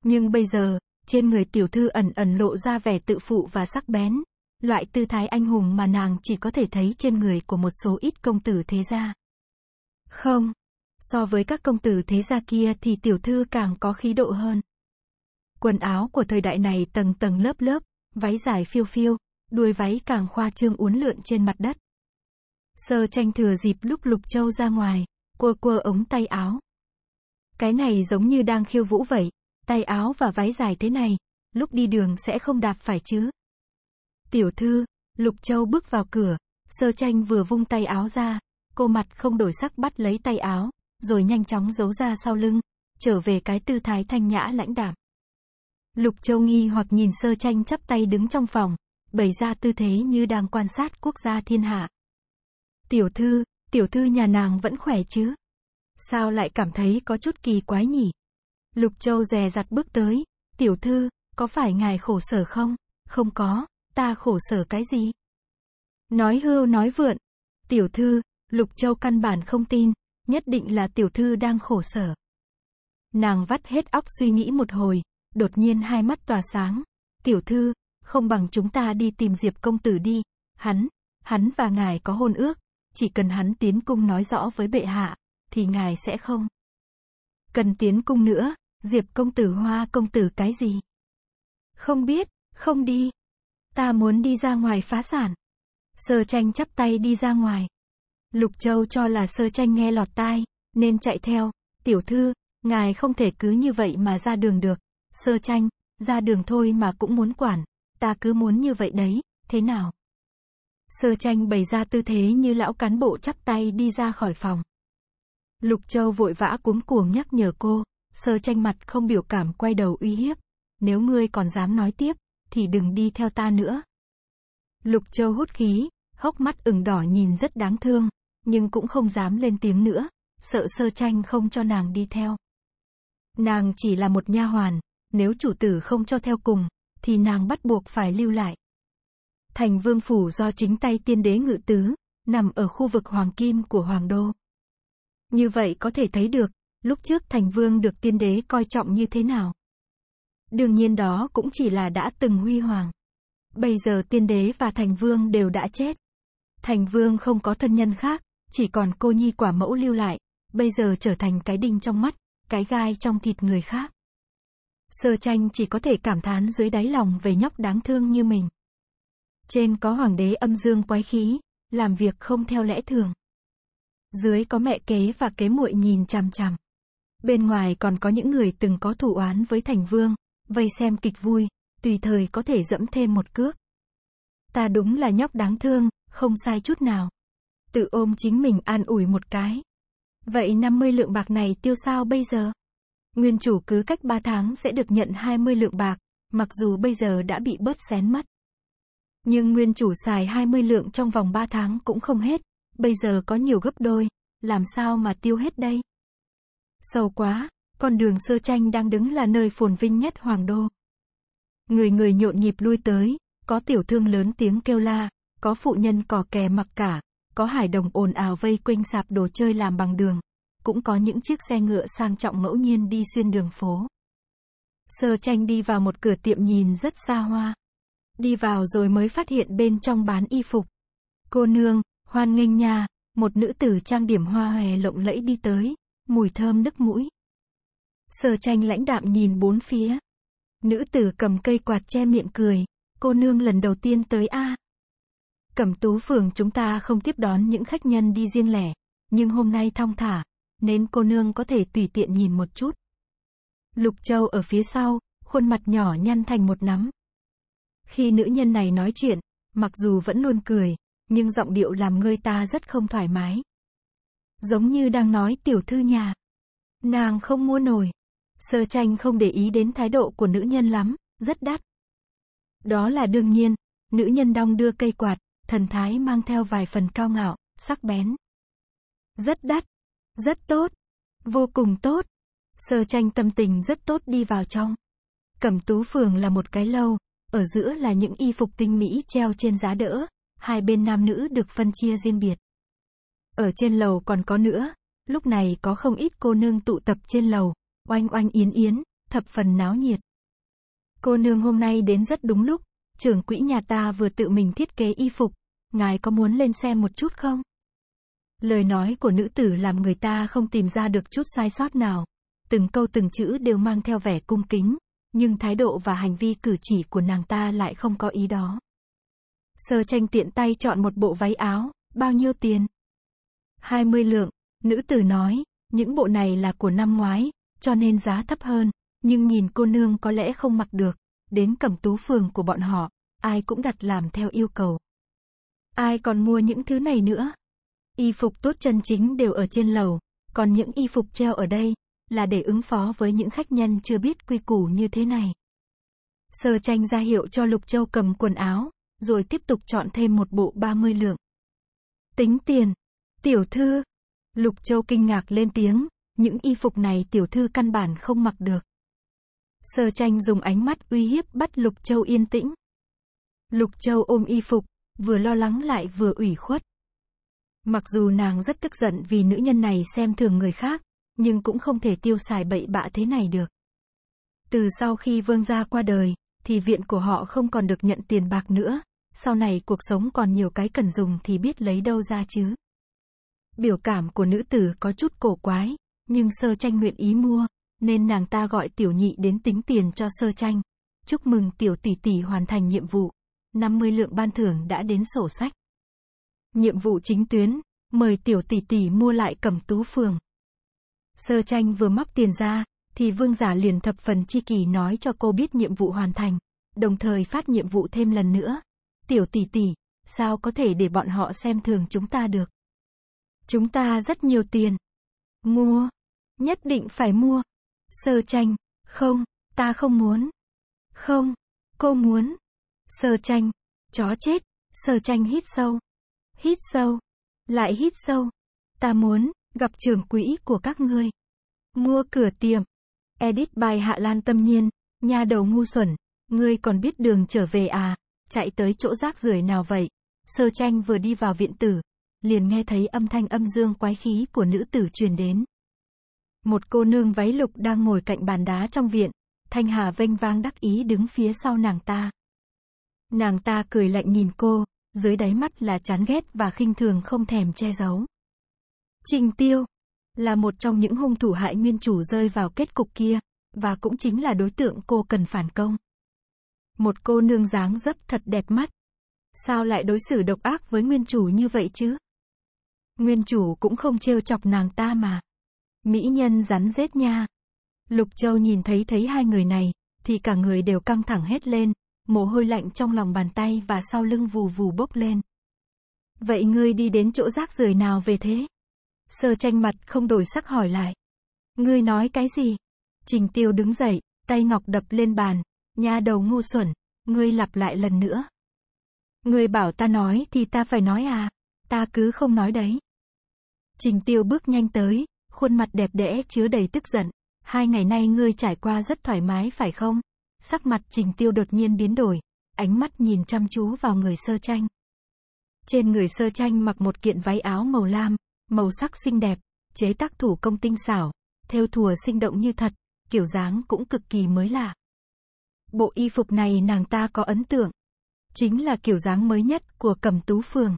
Nhưng bây giờ, trên người tiểu thư ẩn ẩn lộ ra vẻ tự phụ và sắc bén, loại tư thái anh hùng mà nàng chỉ có thể thấy trên người của một số ít công tử thế gia. Không, so với các công tử thế gia kia thì tiểu thư càng có khí độ hơn. Quần áo của thời đại này tầng tầng lớp lớp, váy dài phiêu phiêu, đuôi váy càng khoa trương uốn lượn trên mặt đất. Sơ tranh thừa dịp lúc Lục Châu ra ngoài, quơ quơ ống tay áo. Cái này giống như đang khiêu vũ vậy, tay áo và váy dài thế này, lúc đi đường sẽ không đạp phải chứ. Tiểu thư, Lục Châu bước vào cửa, sơ tranh vừa vung tay áo ra, cô mặt không đổi sắc bắt lấy tay áo, rồi nhanh chóng giấu ra sau lưng, trở về cái tư thái thanh nhã lãnh đạm. Lục Châu nghi hoặc nhìn sơ tranh chắp tay đứng trong phòng, bày ra tư thế như đang quan sát quốc gia thiên hạ. Tiểu thư, tiểu thư nhà nàng vẫn khỏe chứ? Sao lại cảm thấy có chút kỳ quái nhỉ? Lục Châu dè dặt bước tới, tiểu thư, có phải ngài khổ sở không? Không có, ta khổ sở cái gì? Nói hưu nói vượn. Tiểu thư, Lục Châu căn bản không tin, nhất định là tiểu thư đang khổ sở. Nàng vắt hết óc suy nghĩ một hồi, đột nhiên hai mắt tỏa sáng. Tiểu thư, không bằng chúng ta đi tìm Diệp công tử đi. Hắn, hắn và ngài có hôn ước, chỉ cần hắn tiến cung nói rõ với bệ hạ, thì ngài sẽ không. Cần tiến cung nữa, Diệp công tử hoa công tử cái gì? Không biết, không đi. Ta muốn đi ra ngoài phá sản. Sơ tranh chắp tay đi ra ngoài. Lục Châu cho là sơ tranh nghe lọt tai, nên chạy theo. Tiểu thư, ngài không thể cứ như vậy mà ra đường được. Sơ tranh, ra đường thôi mà cũng muốn quản. Ta cứ muốn như vậy đấy, thế nào? Sơ tranh bày ra tư thế như lão cán bộ chắp tay đi ra khỏi phòng. Lục Châu vội vã cuống cuồng nhắc nhở cô. Sơ tranh mặt không biểu cảm quay đầu uy hiếp. Nếu ngươi còn dám nói tiếp, thì đừng đi theo ta nữa. Lục Châu hút khí, hốc mắt ửng đỏ nhìn rất đáng thương, nhưng cũng không dám lên tiếng nữa, sợ sơ tranh không cho nàng đi theo. Nàng chỉ là một nha hoàn, nếu chủ tử không cho theo cùng, thì nàng bắt buộc phải lưu lại. Thành vương phủ do chính tay tiên đế ngự tứ, nằm ở khu vực hoàng kim của hoàng đô. Như vậy có thể thấy được, lúc trước thành vương được tiên đế coi trọng như thế nào. Đương nhiên đó cũng chỉ là đã từng huy hoàng. Bây giờ tiên đế và thành vương đều đã chết. Thành vương không có thân nhân khác, chỉ còn cô nhi quả mẫu lưu lại, bây giờ trở thành cái đinh trong mắt, cái gai trong thịt người khác. Sơ tranh chỉ có thể cảm thán dưới đáy lòng về nhóc đáng thương như mình. Trên có hoàng đế âm dương quái khí, làm việc không theo lẽ thường. Dưới có mẹ kế và kế muội nhìn chằm chằm. Bên ngoài còn có những người từng có thủ oán với thành vương, vây xem kịch vui, tùy thời có thể dẫm thêm một cước. Ta đúng là nhóc đáng thương, không sai chút nào. Tự ôm chính mình an ủi một cái. Vậy 50 lượng bạc này tiêu sao bây giờ? Nguyên chủ cứ cách 3 tháng sẽ được nhận 20 lượng bạc, mặc dù bây giờ đã bị bớt xén mất. Nhưng nguyên chủ xài 20 lượng trong vòng 3 tháng cũng không hết, bây giờ có nhiều gấp đôi, làm sao mà tiêu hết đây? Sâu quá, con đường sơ tranh đang đứng là nơi phồn vinh nhất hoàng đô. Người người nhộn nhịp lui tới, có tiểu thương lớn tiếng kêu la, có phụ nhân cò kè mặc cả, có hải đồng ồn ào vây quanh sạp đồ chơi làm bằng đường, cũng có những chiếc xe ngựa sang trọng ngẫu nhiên đi xuyên đường phố. Sơ tranh đi vào một cửa tiệm nhìn rất xa hoa. Đi vào rồi mới phát hiện bên trong bán y phục. Cô nương, hoan nghênh nha, một nữ tử trang điểm hoa hòe lộng lẫy đi tới, Mùi thơm nức mũi. Sở tranh lãnh đạm nhìn bốn phía. Nữ tử cầm cây quạt che miệng cười. Cô nương lần đầu tiên tới A. Cẩm tú phường chúng ta không tiếp đón những khách nhân đi riêng lẻ. Nhưng hôm nay thong thả, nên cô nương có thể tùy tiện nhìn một chút. Lục Châu ở phía sau, khuôn mặt nhỏ nhăn thành một nắm. Khi nữ nhân này nói chuyện, mặc dù vẫn luôn cười, nhưng giọng điệu làm người ta rất không thoải mái giống như đang nói tiểu thư nhà. Nàng không mua nổi. Sơ tranh không để ý đến thái độ của nữ nhân lắm, rất đắt. Đó là đương nhiên, nữ nhân đong đưa cây quạt, thần thái mang theo vài phần cao ngạo, sắc bén. Rất đắt, rất tốt, vô cùng tốt. Sơ tranh tâm tình rất tốt đi vào trong. Cẩm tú phường là một cái lâu, ở giữa là những y phục tinh mỹ treo trên giá đỡ, hai bên nam nữ được phân chia riêng biệt. Ở trên lầu còn có nữa, lúc này có không ít cô nương tụ tập trên lầu, oanh oanh yến yến, thập phần náo nhiệt. Cô nương hôm nay đến rất đúng lúc, trưởng quỹ nhà ta vừa tự mình thiết kế y phục, ngài có muốn lên xem một chút không? Lời nói của nữ tử làm người ta không tìm ra được chút sai sót nào, từng câu từng chữ đều mang theo vẻ cung kính, nhưng thái độ và hành vi cử chỉ của nàng ta lại không có ý đó. Sơ tranh tiện tay chọn một bộ váy áo, bao nhiêu tiền? 20 lượng. Nữ tử nói, những bộ này là của năm ngoái, cho nên giá thấp hơn, nhưng nhìn cô nương có lẽ không mặc được. Đến cẩm tú phường của bọn họ, ai cũng đặt làm theo yêu cầu. Ai còn mua những thứ này nữa? Y phục tốt chân chính đều ở trên lầu, còn những y phục treo ở đây, là để ứng phó với những khách nhân chưa biết quy củ như thế này. Sơ tranh ra hiệu cho Lục Châu cầm quần áo, rồi tiếp tục chọn thêm một bộ 30 lượng. Tính tiền, Tiểu thư. Lục Châu kinh ngạc lên tiếng, những y phục này tiểu thư căn bản không mặc được. Sơ tranh dùng ánh mắt uy hiếp bắt Lục Châu yên tĩnh. Lục Châu ôm y phục, vừa lo lắng lại vừa ủy khuất. Mặc dù nàng rất tức giận vì nữ nhân này xem thường người khác, nhưng cũng không thể tiêu xài bậy bạ thế này được. Từ sau khi vương gia qua đời, thì viện của họ không còn được nhận tiền bạc nữa, sau này cuộc sống còn nhiều cái cần dùng thì biết lấy đâu ra chứ. Biểu cảm của nữ tử có chút cổ quái, nhưng sơ tranh nguyện ý mua, nên nàng ta gọi tiểu nhị đến tính tiền cho sơ tranh. Chúc mừng tiểu tỷ tỷ hoàn thành nhiệm vụ. 50 lượng ban thưởng đã đến sổ sách. Nhiệm vụ chính tuyến, mời tiểu tỷ tỷ mua lại cẩm tú phường. Sơ tranh vừa móc tiền ra, thì vương giả liền thập phần chi kỳ nói cho cô biết nhiệm vụ hoàn thành, đồng thời phát nhiệm vụ thêm lần nữa. Tiểu tỷ tỷ, sao có thể để bọn họ xem thường chúng ta được? Chúng ta rất nhiều tiền. Mua. Nhất định phải mua. Sơ tranh. Không, ta không muốn. Không, cô muốn. Sơ tranh. Chó chết. Sơ tranh hít sâu. Hít sâu. Lại hít sâu. Ta muốn, gặp trưởng quỹ của các ngươi. Mua cửa tiệm. Edit bài Hạ Lan tâm nhiên. Nhà đầu ngu xuẩn. Ngươi còn biết đường trở về à? Chạy tới chỗ rác rưởi nào vậy? Sơ tranh vừa đi vào viện tử, liền nghe thấy âm thanh âm dương quái khí của nữ tử truyền đến. Một cô nương váy lục đang ngồi cạnh bàn đá trong viện, Thanh Hà vênh vang đắc ý đứng phía sau nàng ta. Nàng ta cười lạnh nhìn cô, dưới đáy mắt là chán ghét và khinh thường không thèm che giấu. Trình Tiêu là một trong những hung thủ hại nguyên chủ rơi vào kết cục kia, và cũng chính là đối tượng cô cần phản công. Một cô nương dáng dấp thật đẹp mắt. Sao lại đối xử độc ác với nguyên chủ như vậy chứ? Nguyên chủ cũng không trêu chọc nàng ta mà. Mỹ nhân rắn rết nha. Lục Châu nhìn thấy thấy hai người này, thì cả người đều căng thẳng hết lên, mồ hôi lạnh trong lòng bàn tay và sau lưng vù vù bốc lên. Vậy ngươi đi đến chỗ rác rưởi nào về thế? Sơ tranh mặt không đổi sắc hỏi lại. Ngươi nói cái gì? Trình tiêu đứng dậy, tay ngọc đập lên bàn, nha đầu ngu xuẩn, ngươi lặp lại lần nữa. Ngươi bảo ta nói thì ta phải nói à? ta cứ không nói đấy. Trình tiêu bước nhanh tới, khuôn mặt đẹp đẽ chứa đầy tức giận. Hai ngày nay ngươi trải qua rất thoải mái phải không? Sắc mặt trình tiêu đột nhiên biến đổi, ánh mắt nhìn chăm chú vào người sơ tranh. Trên người sơ tranh mặc một kiện váy áo màu lam, màu sắc xinh đẹp, chế tác thủ công tinh xảo, theo thùa sinh động như thật, kiểu dáng cũng cực kỳ mới lạ. Bộ y phục này nàng ta có ấn tượng. Chính là kiểu dáng mới nhất của cẩm tú phường.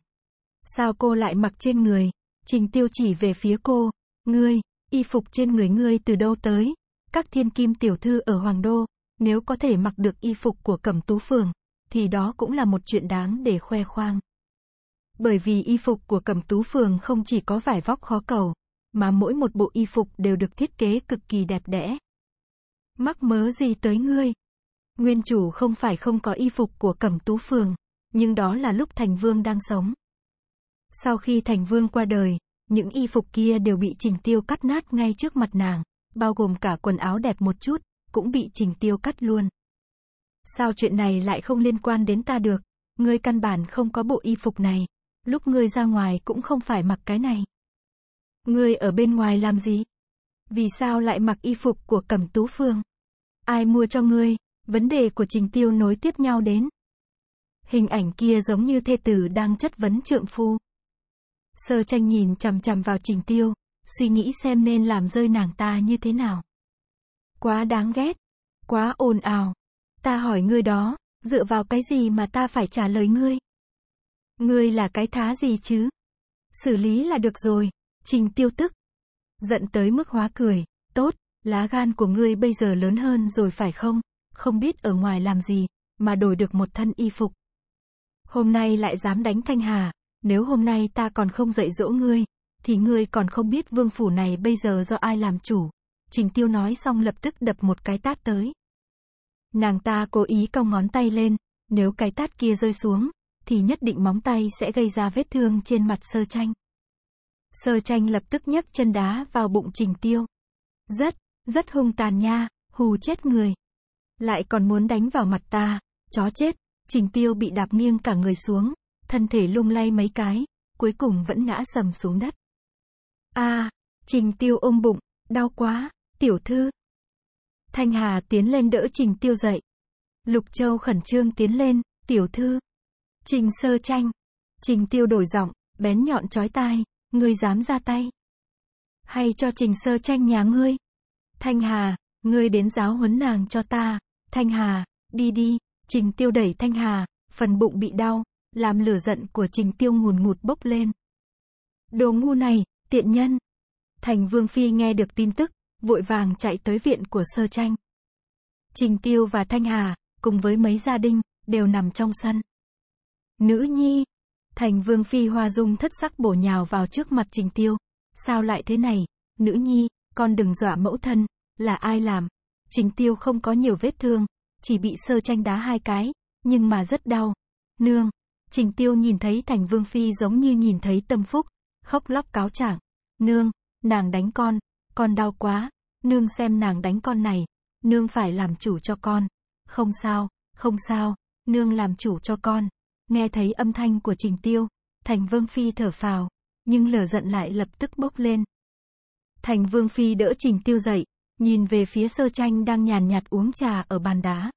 Sao cô lại mặc trên người? Trình tiêu chỉ về phía cô. Ngươi, y phục trên người ngươi từ đâu tới? Các thiên kim tiểu thư ở Hoàng Đô, nếu có thể mặc được y phục của cẩm tú phường, thì đó cũng là một chuyện đáng để khoe khoang. Bởi vì y phục của cẩm tú phường không chỉ có vải vóc khó cầu, mà mỗi một bộ y phục đều được thiết kế cực kỳ đẹp đẽ. Mắc mớ gì tới ngươi? Nguyên chủ không phải không có y phục của cẩm tú phường, nhưng đó là lúc thành vương đang sống. Sau khi thành vương qua đời, những y phục kia đều bị trình tiêu cắt nát ngay trước mặt nàng, bao gồm cả quần áo đẹp một chút, cũng bị trình tiêu cắt luôn. Sao chuyện này lại không liên quan đến ta được? Ngươi căn bản không có bộ y phục này, lúc ngươi ra ngoài cũng không phải mặc cái này. Ngươi ở bên ngoài làm gì? Vì sao lại mặc y phục của Cẩm Tú Phương? Ai mua cho ngươi? Vấn đề của Trình Tiêu nối tiếp nhau đến. Hình ảnh kia giống như thê tử đang chất vấn trượng phu. Sơ tranh nhìn chằm chằm vào trình tiêu, suy nghĩ xem nên làm rơi nàng ta như thế nào. Quá đáng ghét, quá ồn ào. Ta hỏi ngươi đó, dựa vào cái gì mà ta phải trả lời ngươi? Ngươi là cái thá gì chứ? Xử lý là được rồi, trình tiêu tức. Giận tới mức hóa cười, tốt, lá gan của ngươi bây giờ lớn hơn rồi phải không? Không biết ở ngoài làm gì, mà đổi được một thân y phục. Hôm nay lại dám đánh Thanh Hà, nếu hôm nay ta còn không dạy dỗ ngươi, thì ngươi còn không biết vương phủ này bây giờ do ai làm chủ. Trình tiêu nói xong lập tức đập một cái tát tới. Nàng ta cố ý cong ngón tay lên, nếu cái tát kia rơi xuống, thì nhất định móng tay sẽ gây ra vết thương trên mặt sơ tranh. Sơ tranh lập tức nhấc chân đá vào bụng trình tiêu. Rất, rất hung tàn nha, hù chết người. Lại còn muốn đánh vào mặt ta, chó chết, trình tiêu bị đạp nghiêng cả người xuống, thân thể lung lay mấy cái, cuối cùng vẫn ngã sầm xuống đất. A, à, Trình Tiêu ôm bụng, đau quá, tiểu thư. Thanh Hà tiến lên đỡ Trình Tiêu dậy. Lục Châu khẩn trương tiến lên, tiểu thư. Trình sơ tranh. Trình Tiêu đổi giọng, bén nhọn chói tai, ngươi dám ra tay. Hay cho Trình sơ tranh nhà ngươi. Thanh Hà, ngươi đến giáo huấn nàng cho ta. Thanh Hà, đi đi. Trình Tiêu đẩy Thanh Hà, phần bụng bị đau, làm lửa giận của trình tiêu ngùn ngụt bốc lên. Đồ ngu này, tiện nhân. Thành Vương Phi nghe được tin tức, vội vàng chạy tới viện của sơ tranh. Trình Tiêu và Thanh Hà, cùng với mấy gia đình, đều nằm trong sân. Nữ nhi, Thành Vương Phi hoa dung thất sắc bổ nhào vào trước mặt Trình Tiêu. Sao lại thế này, nữ nhi, con đừng dọa mẫu thân, là ai làm. Trình Tiêu không có nhiều vết thương, chỉ bị sơ tranh đá hai cái, nhưng mà rất đau. Nương, Trình Tiêu nhìn thấy Thành Vương Phi giống như nhìn thấy tâm phúc, khóc lóc cáo trạng. Nương, nàng đánh con, con đau quá, nương xem nàng đánh con này, nương phải làm chủ cho con. Không sao, không sao, nương làm chủ cho con. Nghe thấy âm thanh của Trình Tiêu, Thành Vương Phi thở phào, nhưng lửa giận lại lập tức bốc lên. Thành Vương Phi đỡ Trình Tiêu dậy, nhìn về phía sơ tranh đang nhàn nhạt uống trà ở bàn đá.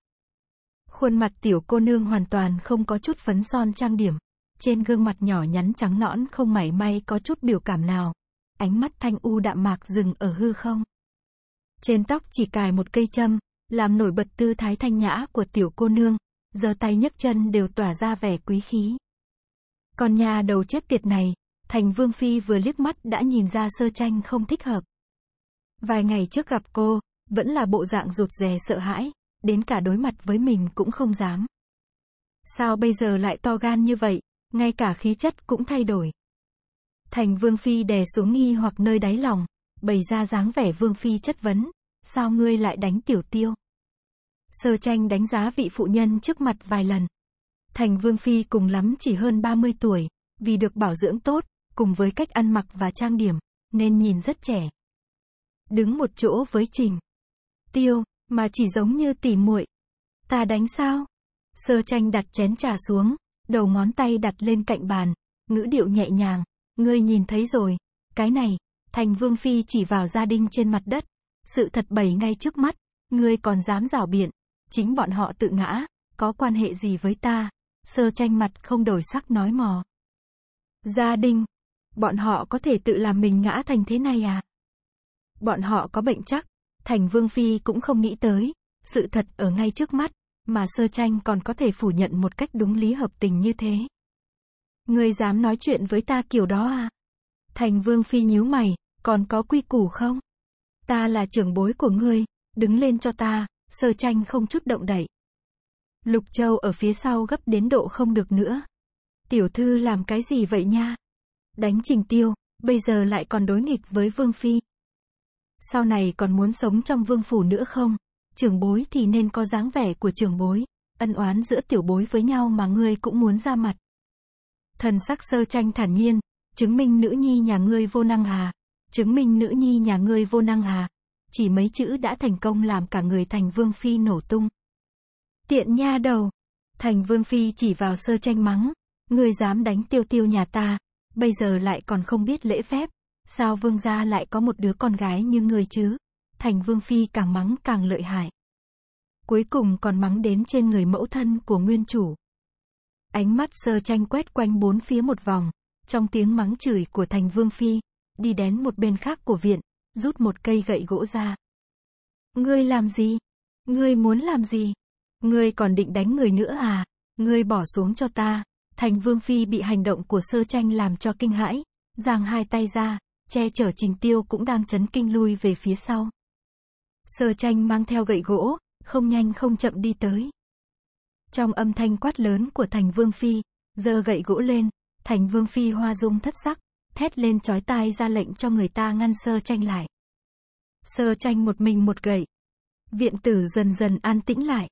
Khuôn mặt tiểu cô nương hoàn toàn không có chút phấn son trang điểm. Trên gương mặt nhỏ nhắn trắng nõn không mảy may có chút biểu cảm nào. Ánh mắt thanh u đạm mạc dừng ở hư không. Trên tóc chỉ cài một cây châm, làm nổi bật tư thái thanh nhã của tiểu cô nương. Giờ tay nhấc chân đều tỏa ra vẻ quý khí. Còn nhà đầu chết tiệt này, Thành Vương Phi vừa liếc mắt đã nhìn ra sơ tranh không thích hợp. Vài ngày trước gặp cô, vẫn là bộ dạng rụt rè sợ hãi, đến cả đối mặt với mình cũng không dám. Sao bây giờ lại to gan như vậy, ngay cả khí chất cũng thay đổi. Thành Vương Phi đè xuống nghi hoặc nơi đáy lòng, bày ra dáng vẻ Vương Phi chất vấn, sao ngươi lại đánh tiểu tiêu. Sơ tranh đánh giá vị phụ nhân trước mặt vài lần. Thành Vương Phi cùng lắm chỉ hơn 30 tuổi, vì được bảo dưỡng tốt, cùng với cách ăn mặc và trang điểm, nên nhìn rất trẻ. Đứng một chỗ với Trình. Tiêu, mà chỉ giống như tỉ muội. Ta đánh sao? Sơ tranh đặt chén trà xuống, đầu ngón tay đặt lên cạnh bàn, ngữ điệu nhẹ nhàng, ngươi nhìn thấy rồi, cái này, thành vương phi chỉ vào gia đình trên mặt đất, sự thật bày ngay trước mắt, ngươi còn dám rảo biện, chính bọn họ tự ngã, có quan hệ gì với ta, sơ tranh mặt không đổi sắc nói mò. Gia đình, bọn họ có thể tự làm mình ngã thành thế này à? Bọn họ có bệnh chắc, Thành Vương Phi cũng không nghĩ tới, sự thật ở ngay trước mắt, mà sơ tranh còn có thể phủ nhận một cách đúng lý hợp tình như thế. người dám nói chuyện với ta kiểu đó à? Thành Vương Phi nhíu mày, còn có quy củ không? Ta là trưởng bối của ngươi, đứng lên cho ta, sơ tranh không chút động đậy. Lục Châu ở phía sau gấp đến độ không được nữa. Tiểu thư làm cái gì vậy nha? Đánh trình tiêu, bây giờ lại còn đối nghịch với Vương Phi. Sau này còn muốn sống trong vương phủ nữa không? Trưởng bối thì nên có dáng vẻ của trưởng bối. Ân oán giữa tiểu bối với nhau mà ngươi cũng muốn ra mặt. Thần sắc sơ tranh thản nhiên, chứng minh nữ nhi nhà ngươi vô năng hà. Chứng minh nữ nhi nhà ngươi vô năng hà. Chỉ mấy chữ đã thành công làm cả người thành vương phi nổ tung. Tiện nha đầu. Thành vương phi chỉ vào sơ tranh mắng. Ngươi dám đánh tiêu tiêu nhà ta, bây giờ lại còn không biết lễ phép. Sao vương gia lại có một đứa con gái như người chứ? Thành vương phi càng mắng càng lợi hại. Cuối cùng còn mắng đến trên người mẫu thân của nguyên chủ. Ánh mắt sơ tranh quét quanh bốn phía một vòng, trong tiếng mắng chửi của thành vương phi, đi đến một bên khác của viện, rút một cây gậy gỗ ra. Ngươi làm gì? Ngươi muốn làm gì? Ngươi còn định đánh người nữa à? Ngươi bỏ xuống cho ta. Thành vương phi bị hành động của sơ tranh làm cho kinh hãi, giang hai tay ra, che chở trình tiêu cũng đang chấn kinh lui về phía sau. Sơ tranh mang theo gậy gỗ, không nhanh không chậm đi tới. Trong âm thanh quát lớn của thành vương phi, giơ gậy gỗ lên, thành vương phi hoa dung thất sắc, thét lên chói tai ra lệnh cho người ta ngăn sơ tranh lại. Sơ tranh một mình một gậy. Viện tử dần dần an tĩnh lại.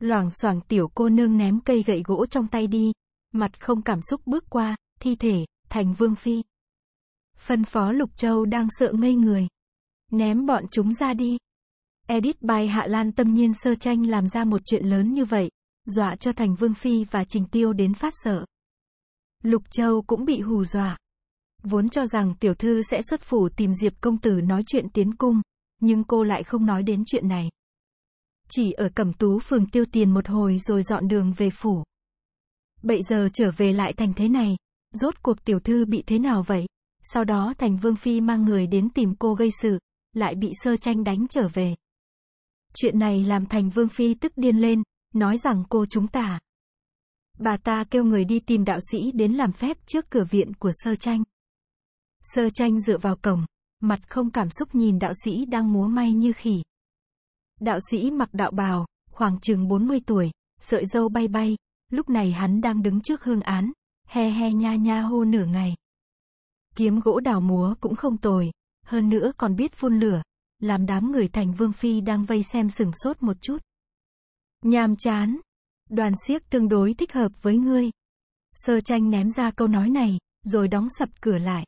Loảng xoảng tiểu cô nương ném cây gậy gỗ trong tay đi, mặt không cảm xúc bước qua, thi thể, thành vương phi. Phân phó Lục Châu đang sợ ngây người. Ném bọn chúng ra đi. Edit bài Hạ Lan tâm nhiên sơ tranh làm ra một chuyện lớn như vậy, dọa cho Thành Vương Phi và Trình Tiêu đến phát sợ. Lục Châu cũng bị hù dọa. Vốn cho rằng tiểu thư sẽ xuất phủ tìm Diệp công tử nói chuyện tiến cung, nhưng cô lại không nói đến chuyện này. Chỉ ở Cẩm Tú phường tiêu tiền một hồi rồi dọn đường về phủ. Bây giờ trở về lại thành thế này, rốt cuộc tiểu thư bị thế nào vậy? sau đó Thành Vương Phi mang người đến tìm cô gây sự, lại bị sơ tranh đánh trở về. Chuyện này làm Thành Vương Phi tức điên lên, nói rằng cô chúng ta. Bà ta kêu người đi tìm đạo sĩ đến làm phép trước cửa viện của sơ tranh. Sơ tranh dựa vào cổng, mặt không cảm xúc nhìn đạo sĩ đang múa may như khỉ. Đạo sĩ mặc đạo bào, khoảng chừng 40 tuổi, sợi dâu bay bay, lúc này hắn đang đứng trước hương án, he he nha nha hô nửa ngày kiếm gỗ đào múa cũng không tồi, hơn nữa còn biết phun lửa, làm đám người thành vương phi đang vây xem sửng sốt một chút. Nhàm chán, đoàn siếc tương đối thích hợp với ngươi. Sơ tranh ném ra câu nói này, rồi đóng sập cửa lại.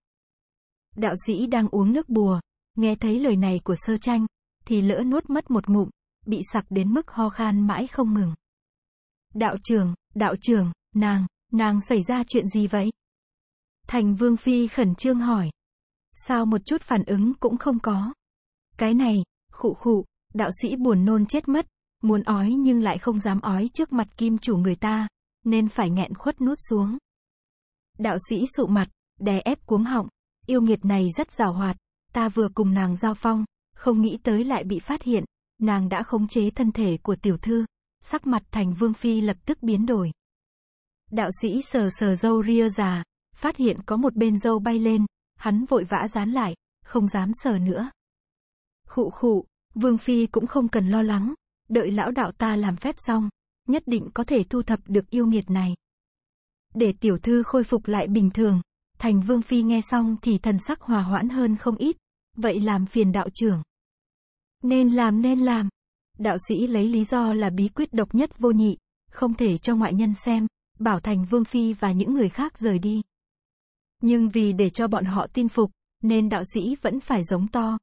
Đạo sĩ đang uống nước bùa, nghe thấy lời này của sơ tranh, thì lỡ nuốt mất một ngụm, bị sặc đến mức ho khan mãi không ngừng. Đạo trưởng, đạo trưởng, nàng, nàng xảy ra chuyện gì vậy? Thành Vương Phi khẩn trương hỏi. Sao một chút phản ứng cũng không có. Cái này, khụ khụ, đạo sĩ buồn nôn chết mất, muốn ói nhưng lại không dám ói trước mặt kim chủ người ta, nên phải nghẹn khuất nuốt xuống. Đạo sĩ sụ mặt, đè ép cuống họng, yêu nghiệt này rất giàu hoạt, ta vừa cùng nàng giao phong, không nghĩ tới lại bị phát hiện, nàng đã khống chế thân thể của tiểu thư, sắc mặt thành vương phi lập tức biến đổi. Đạo sĩ sờ sờ dâu ria già, phát hiện có một bên dâu bay lên, hắn vội vã dán lại, không dám sờ nữa. Khụ khụ, Vương Phi cũng không cần lo lắng, đợi lão đạo ta làm phép xong, nhất định có thể thu thập được yêu nghiệt này. Để tiểu thư khôi phục lại bình thường, thành Vương Phi nghe xong thì thần sắc hòa hoãn hơn không ít, vậy làm phiền đạo trưởng. Nên làm nên làm. Đạo sĩ lấy lý do là bí quyết độc nhất vô nhị, không thể cho ngoại nhân xem, bảo thành Vương Phi và những người khác rời đi. Nhưng vì để cho bọn họ tin phục, nên đạo sĩ vẫn phải giống to.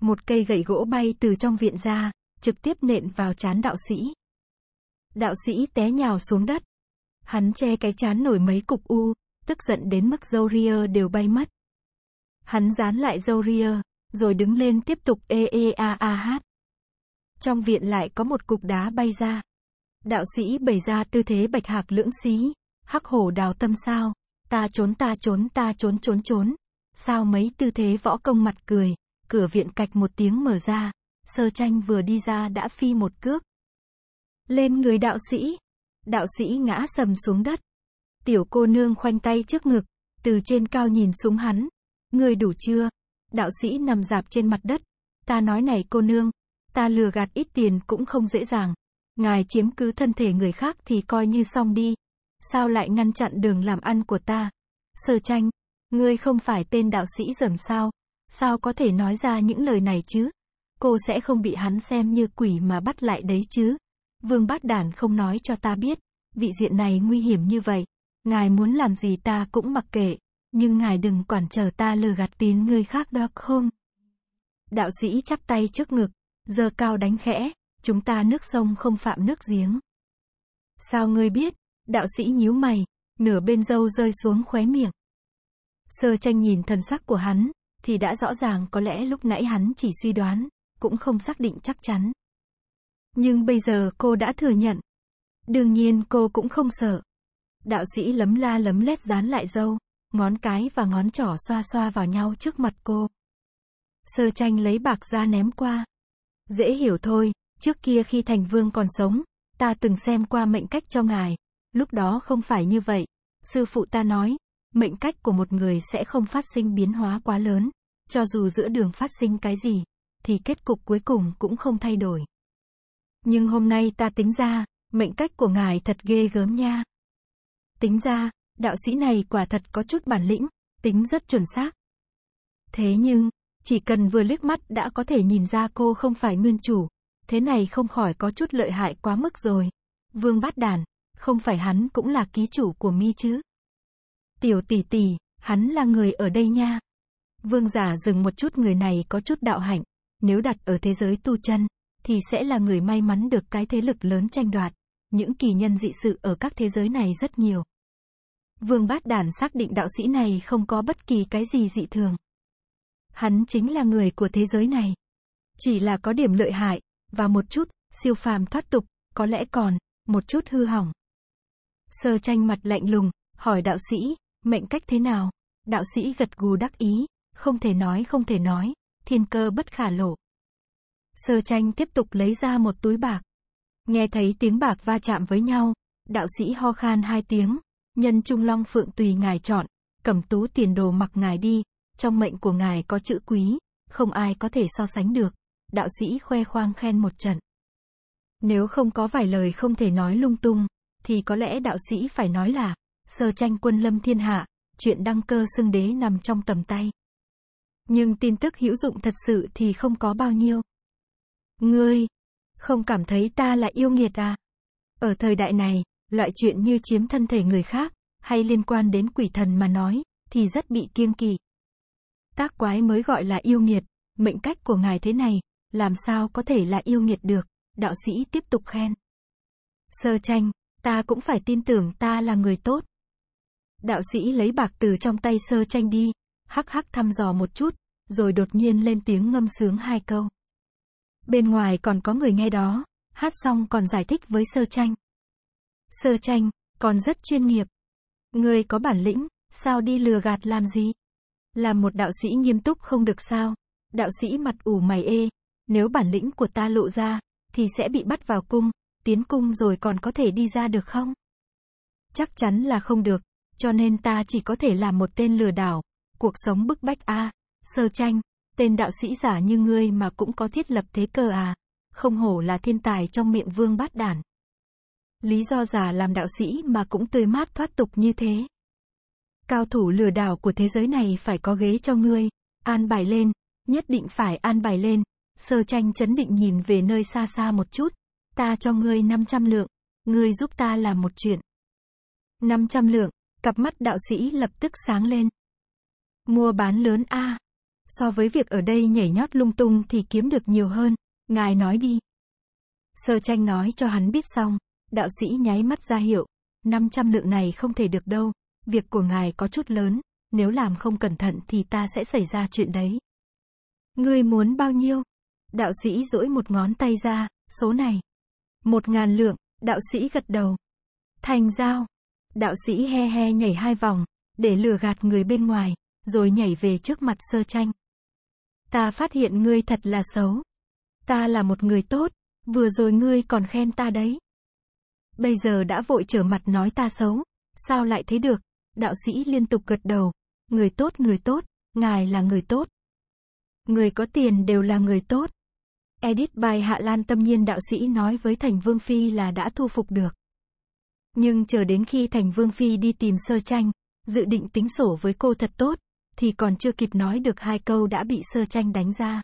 Một cây gậy gỗ bay từ trong viện ra, trực tiếp nện vào chán đạo sĩ. Đạo sĩ té nhào xuống đất. Hắn che cái chán nổi mấy cục u, tức giận đến mức dâu ria đều bay mất. Hắn dán lại dâu ria, rồi đứng lên tiếp tục ê e ê e a a hát. Trong viện lại có một cục đá bay ra. Đạo sĩ bày ra tư thế bạch hạc lưỡng xí, hắc hổ đào tâm sao. Ta trốn ta trốn ta trốn trốn trốn. Sao mấy tư thế võ công mặt cười, cửa viện cạch một tiếng mở ra, sơ tranh vừa đi ra đã phi một cước. Lên người đạo sĩ, đạo sĩ ngã sầm xuống đất. Tiểu cô nương khoanh tay trước ngực, từ trên cao nhìn xuống hắn. người đủ chưa? Đạo sĩ nằm dạp trên mặt đất. Ta nói này cô nương, ta lừa gạt ít tiền cũng không dễ dàng. Ngài chiếm cứ thân thể người khác thì coi như xong đi. Sao lại ngăn chặn đường làm ăn của ta? sơ tranh, ngươi không phải tên đạo sĩ dầm sao? Sao có thể nói ra những lời này chứ? Cô sẽ không bị hắn xem như quỷ mà bắt lại đấy chứ? Vương bát đản không nói cho ta biết, vị diện này nguy hiểm như vậy. Ngài muốn làm gì ta cũng mặc kệ, nhưng ngài đừng quản trở ta lừa gạt tín người khác đó không? Đạo sĩ chắp tay trước ngực, giờ cao đánh khẽ, chúng ta nước sông không phạm nước giếng. Sao ngươi biết? Đạo sĩ nhíu mày, nửa bên dâu rơi xuống khóe miệng. Sơ tranh nhìn thần sắc của hắn, thì đã rõ ràng có lẽ lúc nãy hắn chỉ suy đoán, cũng không xác định chắc chắn. Nhưng bây giờ cô đã thừa nhận. Đương nhiên cô cũng không sợ. Đạo sĩ lấm la lấm lét dán lại dâu, ngón cái và ngón trỏ xoa xoa vào nhau trước mặt cô. Sơ tranh lấy bạc ra ném qua. Dễ hiểu thôi, trước kia khi thành vương còn sống, ta từng xem qua mệnh cách cho ngài, Lúc đó không phải như vậy. Sư phụ ta nói, mệnh cách của một người sẽ không phát sinh biến hóa quá lớn, cho dù giữa đường phát sinh cái gì, thì kết cục cuối cùng cũng không thay đổi. Nhưng hôm nay ta tính ra, mệnh cách của ngài thật ghê gớm nha. Tính ra, đạo sĩ này quả thật có chút bản lĩnh, tính rất chuẩn xác. Thế nhưng, chỉ cần vừa liếc mắt đã có thể nhìn ra cô không phải nguyên chủ, thế này không khỏi có chút lợi hại quá mức rồi. Vương Bát Đàn không phải hắn cũng là ký chủ của mi chứ? Tiểu tỷ tỷ, hắn là người ở đây nha. Vương giả dừng một chút người này có chút đạo hạnh, nếu đặt ở thế giới tu chân, thì sẽ là người may mắn được cái thế lực lớn tranh đoạt. Những kỳ nhân dị sự ở các thế giới này rất nhiều. Vương Bát Đản xác định đạo sĩ này không có bất kỳ cái gì dị thường. Hắn chính là người của thế giới này. Chỉ là có điểm lợi hại, và một chút, siêu phàm thoát tục, có lẽ còn, một chút hư hỏng. Sơ tranh mặt lạnh lùng, hỏi đạo sĩ, mệnh cách thế nào? Đạo sĩ gật gù đắc ý, không thể nói không thể nói, thiên cơ bất khả lộ. Sơ tranh tiếp tục lấy ra một túi bạc. Nghe thấy tiếng bạc va chạm với nhau, đạo sĩ ho khan hai tiếng, nhân trung long phượng tùy ngài chọn, cẩm tú tiền đồ mặc ngài đi, trong mệnh của ngài có chữ quý, không ai có thể so sánh được. Đạo sĩ khoe khoang khen một trận. Nếu không có vài lời không thể nói lung tung, thì có lẽ đạo sĩ phải nói là, sơ tranh quân lâm thiên hạ, chuyện đăng cơ xưng đế nằm trong tầm tay. Nhưng tin tức hữu dụng thật sự thì không có bao nhiêu. Ngươi, không cảm thấy ta là yêu nghiệt à? Ở thời đại này, loại chuyện như chiếm thân thể người khác, hay liên quan đến quỷ thần mà nói, thì rất bị kiêng kỵ. Tác quái mới gọi là yêu nghiệt, mệnh cách của ngài thế này, làm sao có thể là yêu nghiệt được, đạo sĩ tiếp tục khen. Sơ tranh, ta cũng phải tin tưởng ta là người tốt. Đạo sĩ lấy bạc từ trong tay sơ tranh đi, hắc hắc thăm dò một chút, rồi đột nhiên lên tiếng ngâm sướng hai câu. Bên ngoài còn có người nghe đó, hát xong còn giải thích với sơ tranh. Sơ tranh, còn rất chuyên nghiệp. Người có bản lĩnh, sao đi lừa gạt làm gì? Làm một đạo sĩ nghiêm túc không được sao? Đạo sĩ mặt ủ mày ê, nếu bản lĩnh của ta lộ ra, thì sẽ bị bắt vào cung, tiến cung rồi còn có thể đi ra được không? Chắc chắn là không được, cho nên ta chỉ có thể làm một tên lừa đảo, cuộc sống bức bách a, à, sơ tranh, tên đạo sĩ giả như ngươi mà cũng có thiết lập thế cơ à, không hổ là thiên tài trong miệng vương bát đản. Lý do giả làm đạo sĩ mà cũng tươi mát thoát tục như thế. Cao thủ lừa đảo của thế giới này phải có ghế cho ngươi, an bài lên, nhất định phải an bài lên, sơ tranh chấn định nhìn về nơi xa xa một chút, ta cho ngươi 500 lượng, ngươi giúp ta làm một chuyện. 500 lượng, cặp mắt đạo sĩ lập tức sáng lên. Mua bán lớn a. À. So với việc ở đây nhảy nhót lung tung thì kiếm được nhiều hơn, ngài nói đi. Sơ tranh nói cho hắn biết xong, đạo sĩ nháy mắt ra hiệu, 500 lượng này không thể được đâu, việc của ngài có chút lớn, nếu làm không cẩn thận thì ta sẽ xảy ra chuyện đấy. Ngươi muốn bao nhiêu? Đạo sĩ duỗi một ngón tay ra, số này. Một ngàn lượng, đạo sĩ gật đầu. Thành giao. Đạo sĩ he he nhảy hai vòng, để lừa gạt người bên ngoài, rồi nhảy về trước mặt sơ tranh. Ta phát hiện ngươi thật là xấu. Ta là một người tốt, vừa rồi ngươi còn khen ta đấy. Bây giờ đã vội trở mặt nói ta xấu, sao lại thế được? Đạo sĩ liên tục gật đầu. Người tốt người tốt, ngài là người tốt. Người có tiền đều là người tốt. Edit bài Hạ Lan tâm nhiên đạo sĩ nói với Thành Vương Phi là đã thu phục được. Nhưng chờ đến khi Thành Vương Phi đi tìm sơ tranh, dự định tính sổ với cô thật tốt, thì còn chưa kịp nói được hai câu đã bị sơ tranh đánh ra.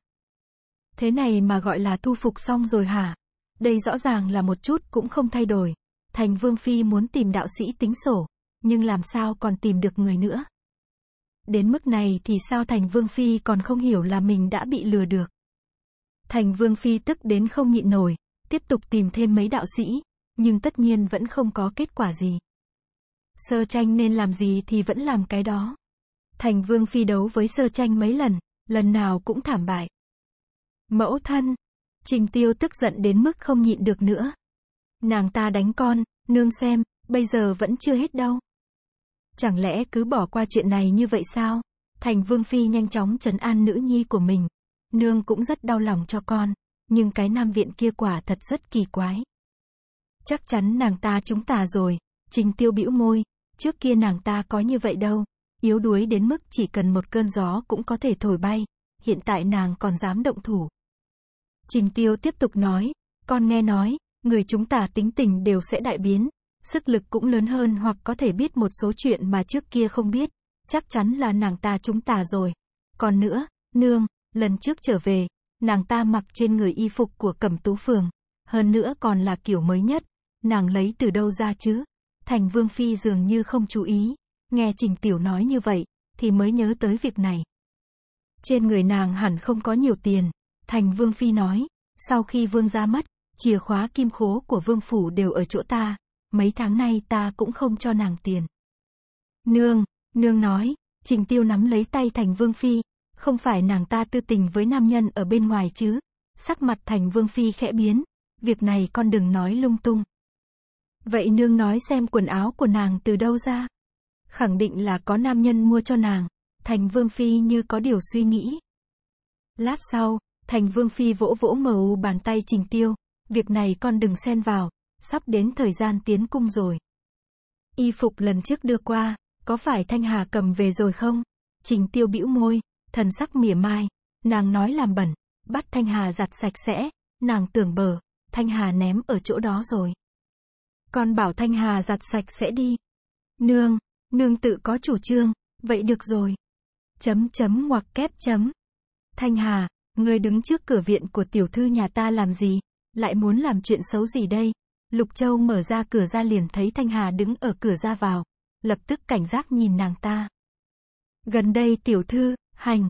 Thế này mà gọi là thu phục xong rồi hả? Đây rõ ràng là một chút cũng không thay đổi. Thành Vương Phi muốn tìm đạo sĩ tính sổ, nhưng làm sao còn tìm được người nữa? Đến mức này thì sao Thành Vương Phi còn không hiểu là mình đã bị lừa được? Thành Vương Phi tức đến không nhịn nổi, tiếp tục tìm thêm mấy đạo sĩ, nhưng tất nhiên vẫn không có kết quả gì. Sơ tranh nên làm gì thì vẫn làm cái đó. Thành Vương Phi đấu với sơ tranh mấy lần, lần nào cũng thảm bại. Mẫu thân, Trình Tiêu tức giận đến mức không nhịn được nữa. Nàng ta đánh con, nương xem, bây giờ vẫn chưa hết đâu. Chẳng lẽ cứ bỏ qua chuyện này như vậy sao? Thành Vương Phi nhanh chóng trấn an nữ nhi của mình, nương cũng rất đau lòng cho con, nhưng cái nam viện kia quả thật rất kỳ quái. Chắc chắn nàng ta chúng ta rồi, trình tiêu bĩu môi, trước kia nàng ta có như vậy đâu, yếu đuối đến mức chỉ cần một cơn gió cũng có thể thổi bay, hiện tại nàng còn dám động thủ. Trình tiêu tiếp tục nói, con nghe nói, người chúng ta tính tình đều sẽ đại biến, sức lực cũng lớn hơn hoặc có thể biết một số chuyện mà trước kia không biết, chắc chắn là nàng ta chúng ta rồi. Còn nữa, nương, Lần trước trở về, nàng ta mặc trên người y phục của Cẩm Tú Phường, hơn nữa còn là kiểu mới nhất, nàng lấy từ đâu ra chứ? Thành Vương Phi dường như không chú ý, nghe Trình Tiểu nói như vậy, thì mới nhớ tới việc này. Trên người nàng hẳn không có nhiều tiền, Thành Vương Phi nói, sau khi Vương ra mất, chìa khóa kim khố của Vương Phủ đều ở chỗ ta, mấy tháng nay ta cũng không cho nàng tiền. Nương, nương nói, Trình Tiêu nắm lấy tay Thành Vương Phi, không phải nàng ta tư tình với nam nhân ở bên ngoài chứ. Sắc mặt thành vương phi khẽ biến. Việc này con đừng nói lung tung. Vậy nương nói xem quần áo của nàng từ đâu ra? Khẳng định là có nam nhân mua cho nàng. Thành vương phi như có điều suy nghĩ. Lát sau, thành vương phi vỗ vỗ mờ u bàn tay trình tiêu. Việc này con đừng xen vào. Sắp đến thời gian tiến cung rồi. Y phục lần trước đưa qua, có phải Thanh Hà cầm về rồi không? Trình tiêu bĩu môi, thần sắc mỉa mai. Nàng nói làm bẩn, bắt Thanh Hà giặt sạch sẽ, nàng tưởng bờ, Thanh Hà ném ở chỗ đó rồi. Con bảo Thanh Hà giặt sạch sẽ đi. Nương, nương tự có chủ trương, vậy được rồi. Chấm chấm ngoặc kép chấm. Thanh Hà, người đứng trước cửa viện của tiểu thư nhà ta làm gì? Lại muốn làm chuyện xấu gì đây? Lục Châu mở ra cửa ra liền thấy Thanh Hà đứng ở cửa ra vào. Lập tức cảnh giác nhìn nàng ta. Gần đây tiểu thư, hành.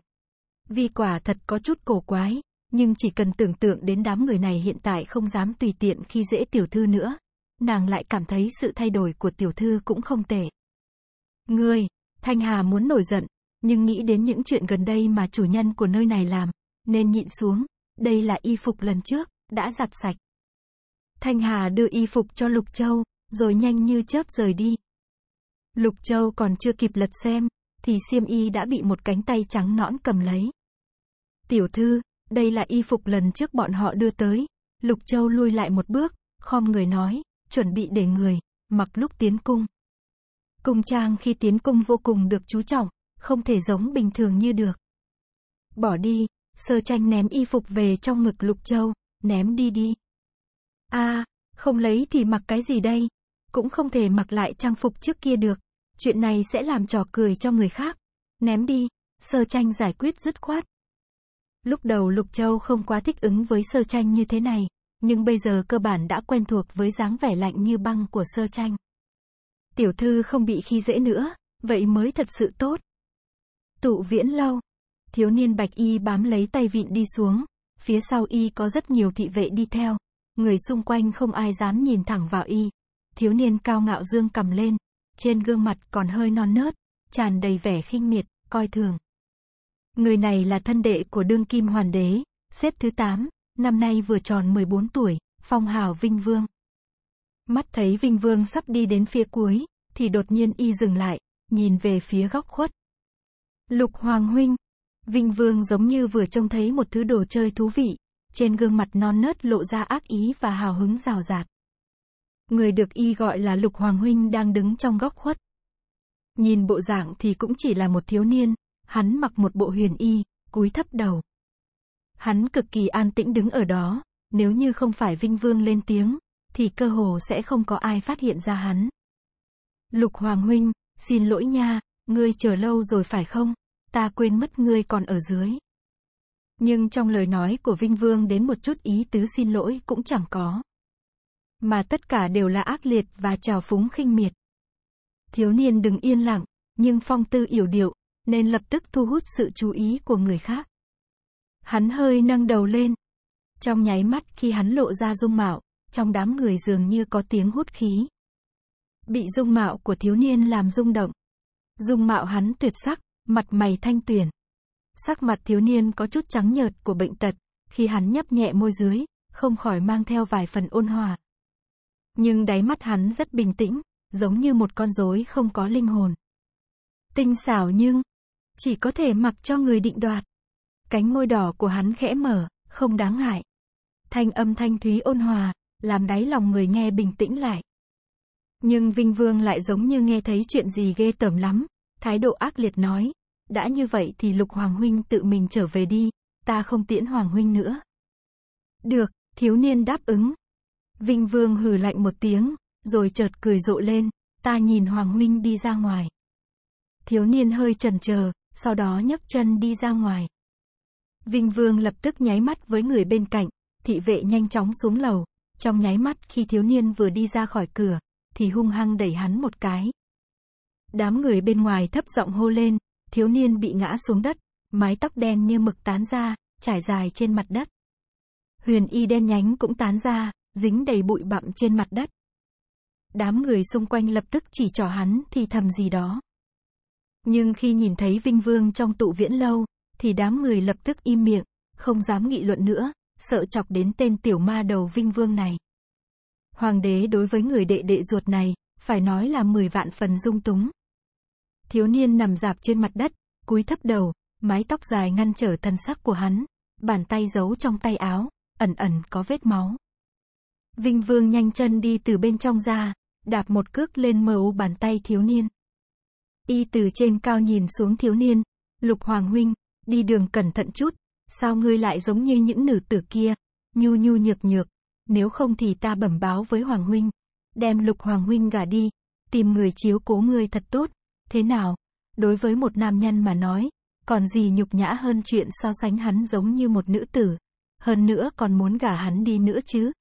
Vi quả thật có chút cổ quái, nhưng chỉ cần tưởng tượng đến đám người này hiện tại không dám tùy tiện khi dễ tiểu thư nữa, nàng lại cảm thấy sự thay đổi của tiểu thư cũng không tệ. Ngươi, Thanh Hà muốn nổi giận, nhưng nghĩ đến những chuyện gần đây mà chủ nhân của nơi này làm, nên nhịn xuống, đây là y phục lần trước, đã giặt sạch. Thanh Hà đưa y phục cho Lục Châu, rồi nhanh như chớp rời đi. Lục Châu còn chưa kịp lật xem, thì xiêm y đã bị một cánh tay trắng nõn cầm lấy. Tiểu thư, đây là y phục lần trước bọn họ đưa tới. Lục Châu lui lại một bước, khom người nói, chuẩn bị để người, mặc lúc tiến cung. Cung trang khi tiến cung vô cùng được chú trọng, không thể giống bình thường như được. Bỏ đi, sơ tranh ném y phục về trong ngực Lục Châu, ném đi đi. a à, không lấy thì mặc cái gì đây? Cũng không thể mặc lại trang phục trước kia được. Chuyện này sẽ làm trò cười cho người khác. Ném đi. Sơ tranh giải quyết dứt khoát. Lúc đầu Lục Châu không quá thích ứng với sơ tranh như thế này, nhưng bây giờ cơ bản đã quen thuộc với dáng vẻ lạnh như băng của sơ tranh. Tiểu thư không bị khi dễ nữa, vậy mới thật sự tốt. Tụ viễn lâu. Thiếu niên bạch y bám lấy tay vịn đi xuống, phía sau y có rất nhiều thị vệ đi theo, người xung quanh không ai dám nhìn thẳng vào y. Thiếu niên cao ngạo dương cầm lên, trên gương mặt còn hơi non nớt, tràn đầy vẻ khinh miệt, coi thường. Người này là thân đệ của đương kim hoàng đế, xếp thứ 8, năm nay vừa tròn 14 tuổi, phong hào Vinh Vương. Mắt thấy Vinh Vương sắp đi đến phía cuối, thì đột nhiên y dừng lại, nhìn về phía góc khuất. Lục Hoàng Huynh, Vinh Vương giống như vừa trông thấy một thứ đồ chơi thú vị, trên gương mặt non nớt lộ ra ác ý và hào hứng rào rạt. Người được y gọi là Lục Hoàng Huynh đang đứng trong góc khuất. Nhìn bộ dạng thì cũng chỉ là một thiếu niên, hắn mặc một bộ huyền y, cúi thấp đầu. Hắn cực kỳ an tĩnh đứng ở đó, nếu như không phải Vinh Vương lên tiếng, thì cơ hồ sẽ không có ai phát hiện ra hắn. Lục Hoàng Huynh, xin lỗi nha, ngươi chờ lâu rồi phải không? Ta quên mất ngươi còn ở dưới. Nhưng trong lời nói của Vinh Vương đến một chút ý tứ xin lỗi cũng chẳng có mà tất cả đều là ác liệt và trào phúng khinh miệt. Thiếu niên đừng yên lặng, nhưng phong tư yểu điệu, nên lập tức thu hút sự chú ý của người khác. Hắn hơi nâng đầu lên. Trong nháy mắt khi hắn lộ ra dung mạo, trong đám người dường như có tiếng hút khí. Bị dung mạo của thiếu niên làm rung động. Dung mạo hắn tuyệt sắc, mặt mày thanh tuyển. Sắc mặt thiếu niên có chút trắng nhợt của bệnh tật, khi hắn nhấp nhẹ môi dưới, không khỏi mang theo vài phần ôn hòa. Nhưng đáy mắt hắn rất bình tĩnh, giống như một con rối không có linh hồn. Tinh xảo nhưng, chỉ có thể mặc cho người định đoạt. Cánh môi đỏ của hắn khẽ mở, không đáng ngại. Thanh âm thanh thúy ôn hòa, làm đáy lòng người nghe bình tĩnh lại. Nhưng Vinh Vương lại giống như nghe thấy chuyện gì ghê tởm lắm, thái độ ác liệt nói, đã như vậy thì Lục Hoàng Huynh tự mình trở về đi, ta không tiễn Hoàng Huynh nữa. Được, thiếu niên đáp ứng, Vinh Vương hừ lạnh một tiếng, rồi chợt cười rộ lên, ta nhìn Hoàng Huynh đi ra ngoài. Thiếu niên hơi chần chờ, sau đó nhấc chân đi ra ngoài. Vinh Vương lập tức nháy mắt với người bên cạnh, thị vệ nhanh chóng xuống lầu, trong nháy mắt khi thiếu niên vừa đi ra khỏi cửa, thì hung hăng đẩy hắn một cái. Đám người bên ngoài thấp giọng hô lên, thiếu niên bị ngã xuống đất, mái tóc đen như mực tán ra, trải dài trên mặt đất. Huyền y đen nhánh cũng tán ra, dính đầy bụi bặm trên mặt đất. Đám người xung quanh lập tức chỉ trỏ hắn thì thầm gì đó. Nhưng khi nhìn thấy Vinh Vương trong tụ viễn lâu, thì đám người lập tức im miệng, không dám nghị luận nữa, sợ chọc đến tên tiểu ma đầu Vinh Vương này. Hoàng đế đối với người đệ đệ ruột này, phải nói là mười vạn phần dung túng. Thiếu niên nằm dạp trên mặt đất, cúi thấp đầu, mái tóc dài ngăn trở thân sắc của hắn, bàn tay giấu trong tay áo, ẩn ẩn có vết máu. Vinh Vương nhanh chân đi từ bên trong ra, đạp một cước lên mờ u bàn tay thiếu niên. Y từ trên cao nhìn xuống thiếu niên, Lục Hoàng Huynh, đi đường cẩn thận chút, sao ngươi lại giống như những nữ tử kia, nhu nhu nhược nhược, nếu không thì ta bẩm báo với Hoàng Huynh, đem Lục Hoàng Huynh gả đi, tìm người chiếu cố ngươi thật tốt, thế nào, đối với một nam nhân mà nói, còn gì nhục nhã hơn chuyện so sánh hắn giống như một nữ tử, hơn nữa còn muốn gả hắn đi nữa chứ.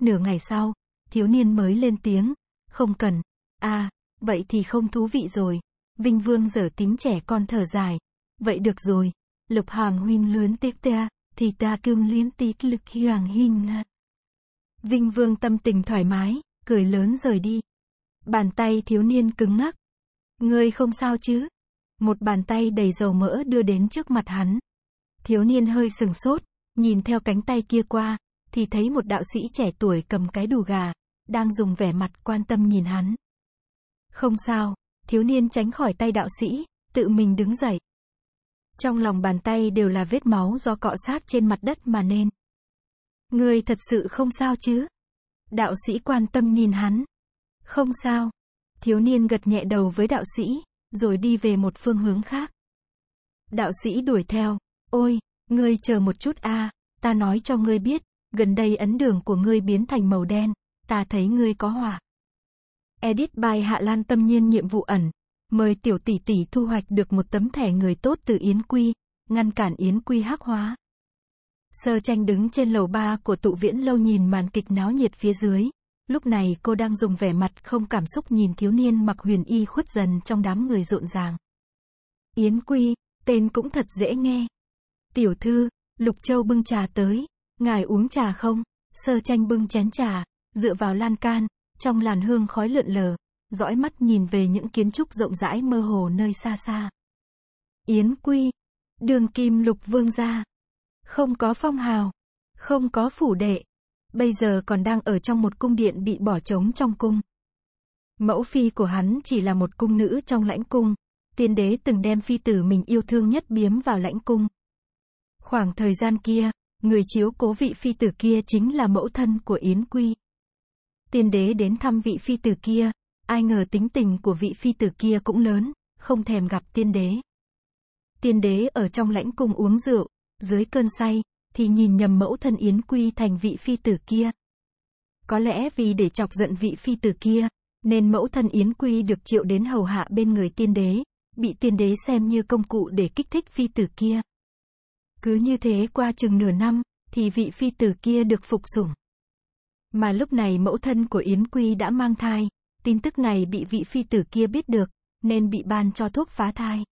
Nửa ngày sau, thiếu niên mới lên tiếng, không cần, a à, vậy thì không thú vị rồi. Vinh Vương dở tính trẻ con thở dài. Vậy được rồi, lục hoàng huynh luyến tiếc ta, thì ta cương luyến tiếc lực hoàng huynh. Vinh Vương tâm tình thoải mái, cười lớn rời đi. Bàn tay thiếu niên cứng ngắc. Ngươi không sao chứ? Một bàn tay đầy dầu mỡ đưa đến trước mặt hắn. Thiếu niên hơi sừng sốt, nhìn theo cánh tay kia qua, thì thấy một đạo sĩ trẻ tuổi cầm cái đù gà, đang dùng vẻ mặt quan tâm nhìn hắn. Không sao, thiếu niên tránh khỏi tay đạo sĩ, tự mình đứng dậy. Trong lòng bàn tay đều là vết máu do cọ sát trên mặt đất mà nên. người thật sự không sao chứ? Đạo sĩ quan tâm nhìn hắn. Không sao. Thiếu niên gật nhẹ đầu với đạo sĩ, rồi đi về một phương hướng khác. Đạo sĩ đuổi theo. Ôi, ngươi chờ một chút a, ta nói cho ngươi biết, gần đây ấn đường của ngươi biến thành màu đen, ta thấy ngươi có hỏa. Edit bài Hạ Lan tâm nhiên nhiệm vụ ẩn, mời tiểu tỷ tỷ thu hoạch được một tấm thẻ người tốt từ Yến Quy, ngăn cản Yến Quy hắc hóa. Sơ tranh đứng trên lầu ba của tụ viễn lâu nhìn màn kịch náo nhiệt phía dưới. Lúc này cô đang dùng vẻ mặt không cảm xúc nhìn thiếu niên mặc huyền y khuất dần trong đám người rộn ràng. Yến Quy, tên cũng thật dễ nghe. Tiểu thư, Lục Châu bưng trà tới, Ngài uống trà không? Sơ tranh bưng chén trà, dựa vào lan can, trong làn hương khói lượn lờ, dõi mắt nhìn về những kiến trúc rộng rãi mơ hồ nơi xa xa. Yến Quy, đường kim lục vương gia, không có phong hào, không có phủ đệ, bây giờ còn đang ở trong một cung điện bị bỏ trống trong cung. Mẫu phi của hắn chỉ là một cung nữ trong lãnh cung, tiên đế từng đem phi tử mình yêu thương nhất biếm vào lãnh cung. Khoảng thời gian kia, Người chiếu cố vị phi tử kia chính là mẫu thân của Yến Quy. Tiên đế đến thăm vị phi tử kia, ai ngờ tính tình của vị phi tử kia cũng lớn, không thèm gặp tiên đế. Tiên đế ở trong lãnh cung uống rượu, dưới cơn say, thì nhìn nhầm mẫu thân Yến Quy thành vị phi tử kia. Có lẽ vì để chọc giận vị phi tử kia, nên mẫu thân Yến Quy được triệu đến hầu hạ bên người tiên đế, bị tiên đế xem như công cụ để kích thích phi tử kia. Cứ như thế qua chừng nửa năm, thì vị phi tử kia được phục sủng. Mà lúc này mẫu thân của Yến Quy đã mang thai, tin tức này bị vị phi tử kia biết được, nên bị ban cho thuốc phá thai.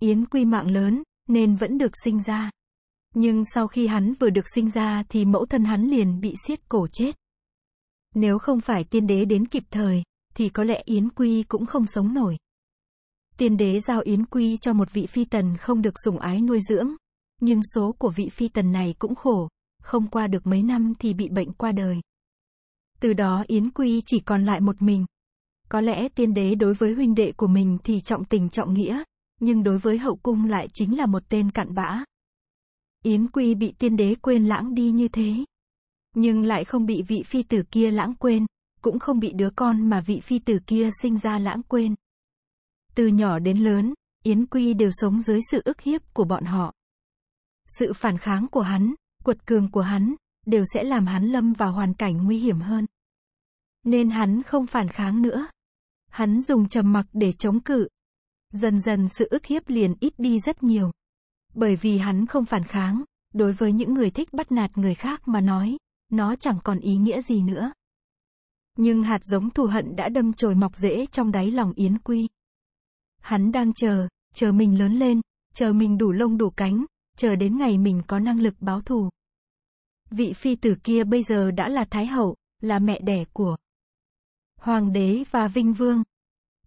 Yến Quy mạng lớn, nên vẫn được sinh ra. Nhưng sau khi hắn vừa được sinh ra thì mẫu thân hắn liền bị siết cổ chết. Nếu không phải tiên đế đến kịp thời, thì có lẽ Yến Quy cũng không sống nổi. Tiên đế giao Yến Quy cho một vị phi tần không được sủng ái nuôi dưỡng, nhưng số của vị phi tần này cũng khổ, không qua được mấy năm thì bị bệnh qua đời. Từ đó Yến Quy chỉ còn lại một mình. Có lẽ tiên đế đối với huynh đệ của mình thì trọng tình trọng nghĩa, nhưng đối với hậu cung lại chính là một tên cặn bã. Yến Quy bị tiên đế quên lãng đi như thế. Nhưng lại không bị vị phi tử kia lãng quên, cũng không bị đứa con mà vị phi tử kia sinh ra lãng quên. Từ nhỏ đến lớn, Yến Quy đều sống dưới sự ức hiếp của bọn họ. Sự phản kháng của hắn, quật cường của hắn, đều sẽ làm hắn lâm vào hoàn cảnh nguy hiểm hơn. Nên hắn không phản kháng nữa. Hắn dùng trầm mặc để chống cự. Dần dần sự ức hiếp liền ít đi rất nhiều. Bởi vì hắn không phản kháng, đối với những người thích bắt nạt người khác mà nói, nó chẳng còn ý nghĩa gì nữa. Nhưng hạt giống thù hận đã đâm chồi mọc rễ trong đáy lòng Yến Quy. Hắn đang chờ, chờ mình lớn lên, chờ mình đủ lông đủ cánh, chờ đến ngày mình có năng lực báo thù. Vị phi tử kia bây giờ đã là Thái Hậu, là mẹ đẻ của Hoàng đế và Vinh Vương.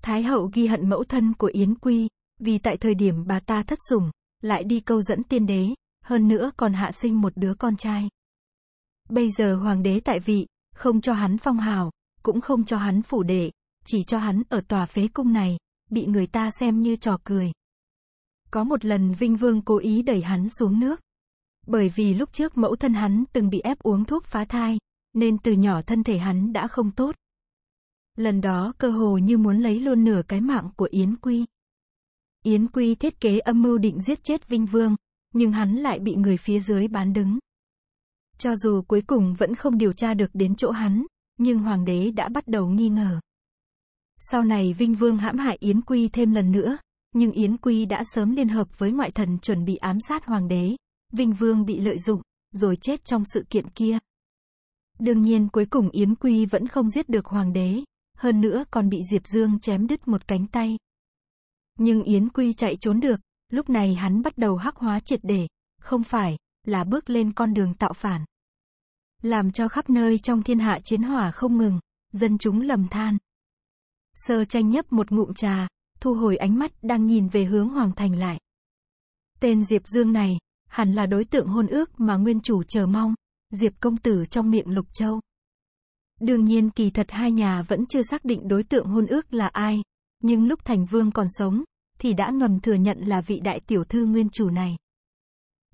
Thái Hậu ghi hận mẫu thân của Yến Quy, vì tại thời điểm bà ta thất sủng, lại đi câu dẫn tiên đế, hơn nữa còn hạ sinh một đứa con trai. Bây giờ Hoàng đế tại vị, không cho hắn phong hào, cũng không cho hắn phủ đệ, chỉ cho hắn ở tòa phế cung này, bị người ta xem như trò cười. Có một lần Vinh Vương cố ý đẩy hắn xuống nước. Bởi vì lúc trước mẫu thân hắn từng bị ép uống thuốc phá thai, nên từ nhỏ thân thể hắn đã không tốt. Lần đó cơ hồ như muốn lấy luôn nửa cái mạng của Yến Quy. Yến Quy thiết kế âm mưu định giết chết Vinh Vương, nhưng hắn lại bị người phía dưới bán đứng. Cho dù cuối cùng vẫn không điều tra được đến chỗ hắn, nhưng hoàng đế đã bắt đầu nghi ngờ. Sau này Vinh Vương hãm hại Yến Quy thêm lần nữa, nhưng Yến Quy đã sớm liên hợp với ngoại thần chuẩn bị ám sát hoàng đế. Vinh Vương bị lợi dụng, rồi chết trong sự kiện kia. Đương nhiên cuối cùng Yến Quy vẫn không giết được hoàng đế, hơn nữa còn bị Diệp Dương chém đứt một cánh tay. Nhưng Yến Quy chạy trốn được, lúc này hắn bắt đầu hắc hóa triệt để, không phải là bước lên con đường tạo phản. Làm cho khắp nơi trong thiên hạ chiến hỏa không ngừng, dân chúng lầm than. Sơ tranh nhấp một ngụm trà, thu hồi ánh mắt đang nhìn về hướng Hoàng Thành lại. Tên Diệp Dương này, hẳn là đối tượng hôn ước mà nguyên chủ chờ mong, Diệp công tử trong miệng Lục Châu. Đương nhiên kỳ thật hai nhà vẫn chưa xác định đối tượng hôn ước là ai, nhưng lúc Thành Vương còn sống, thì đã ngầm thừa nhận là vị đại tiểu thư nguyên chủ này.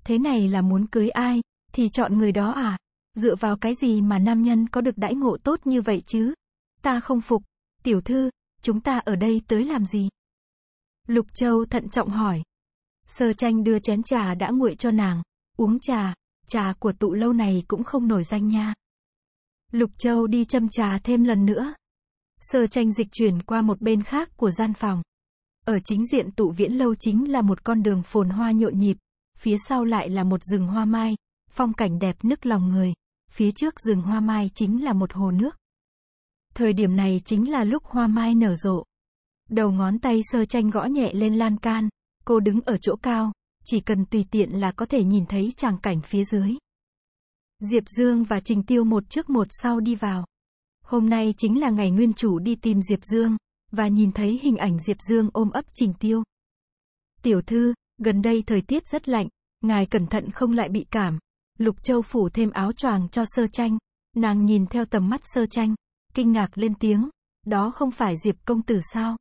Thế này là muốn cưới ai, thì chọn người đó à? Dựa vào cái gì mà nam nhân có được đãi ngộ tốt như vậy chứ? Ta không phục, tiểu thư, chúng ta ở đây tới làm gì? Lục Châu thận trọng hỏi. Sơ tranh đưa chén trà đã nguội cho nàng, uống trà, trà của tụ lâu này cũng không nổi danh nha. Lục Châu đi châm trà thêm lần nữa. Sơ tranh dịch chuyển qua một bên khác của gian phòng. Ở chính diện tụ viễn lâu chính là một con đường phồn hoa nhộn nhịp, phía sau lại là một rừng hoa mai, phong cảnh đẹp nức lòng người, phía trước rừng hoa mai chính là một hồ nước thời điểm này chính là lúc hoa mai nở rộ. Đầu ngón tay sơ tranh gõ nhẹ lên lan can, cô đứng ở chỗ cao, chỉ cần tùy tiện là có thể nhìn thấy tràng cảnh phía dưới. Diệp Dương và Trình Tiêu một trước một sau đi vào. Hôm nay chính là ngày nguyên chủ đi tìm Diệp Dương, và nhìn thấy hình ảnh Diệp Dương ôm ấp Trình Tiêu. Tiểu thư, gần đây thời tiết rất lạnh, ngài cẩn thận không lại bị cảm. Lục Châu phủ thêm áo choàng cho sơ tranh, nàng nhìn theo tầm mắt sơ tranh, kinh ngạc lên tiếng, đó không phải Diệp công tử sao?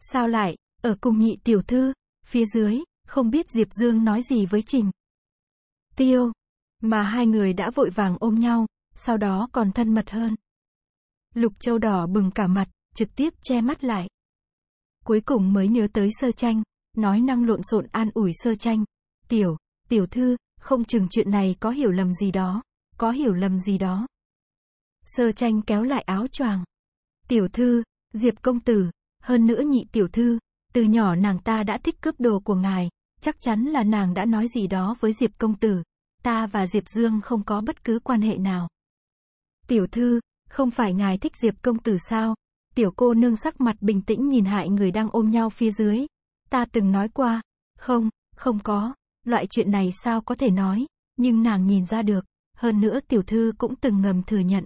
Sao lại, ở cùng nhị tiểu thư, phía dưới, không biết Diệp Dương nói gì với Trình. Tiêu, mà hai người đã vội vàng ôm nhau, sau đó còn thân mật hơn. Lục Châu đỏ bừng cả mặt, trực tiếp che mắt lại. Cuối cùng mới nhớ tới sơ tranh, nói năng lộn xộn an ủi sơ tranh. Tiểu, tiểu thư, không chừng chuyện này có hiểu lầm gì đó, có hiểu lầm gì đó. Sơ tranh kéo lại áo choàng. Tiểu thư, Diệp công tử, hơn nữa nhị tiểu thư, từ nhỏ nàng ta đã thích cướp đồ của ngài, chắc chắn là nàng đã nói gì đó với Diệp công tử. Ta và Diệp Dương không có bất cứ quan hệ nào. Tiểu thư, không phải ngài thích Diệp công tử sao? Tiểu cô nương sắc mặt bình tĩnh nhìn hại người đang ôm nhau phía dưới. Ta từng nói qua. Không, không có. Loại chuyện này sao có thể nói. Nhưng nàng nhìn ra được. Hơn nữa tiểu thư cũng từng ngầm thừa nhận.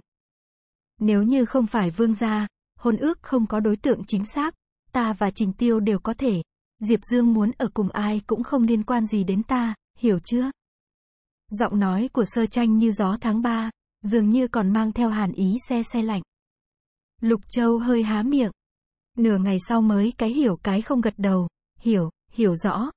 Nếu như không phải vương gia, hôn ước không có đối tượng chính xác, ta và Trình Tiêu đều có thể. Diệp Dương muốn ở cùng ai cũng không liên quan gì đến ta, hiểu chưa? Giọng nói của sơ tranh như gió tháng 3, dường như còn mang theo hàn ý xe xe lạnh. Lục Châu hơi há miệng. Nửa ngày sau mới cái hiểu cái không gật đầu, hiểu, hiểu rõ.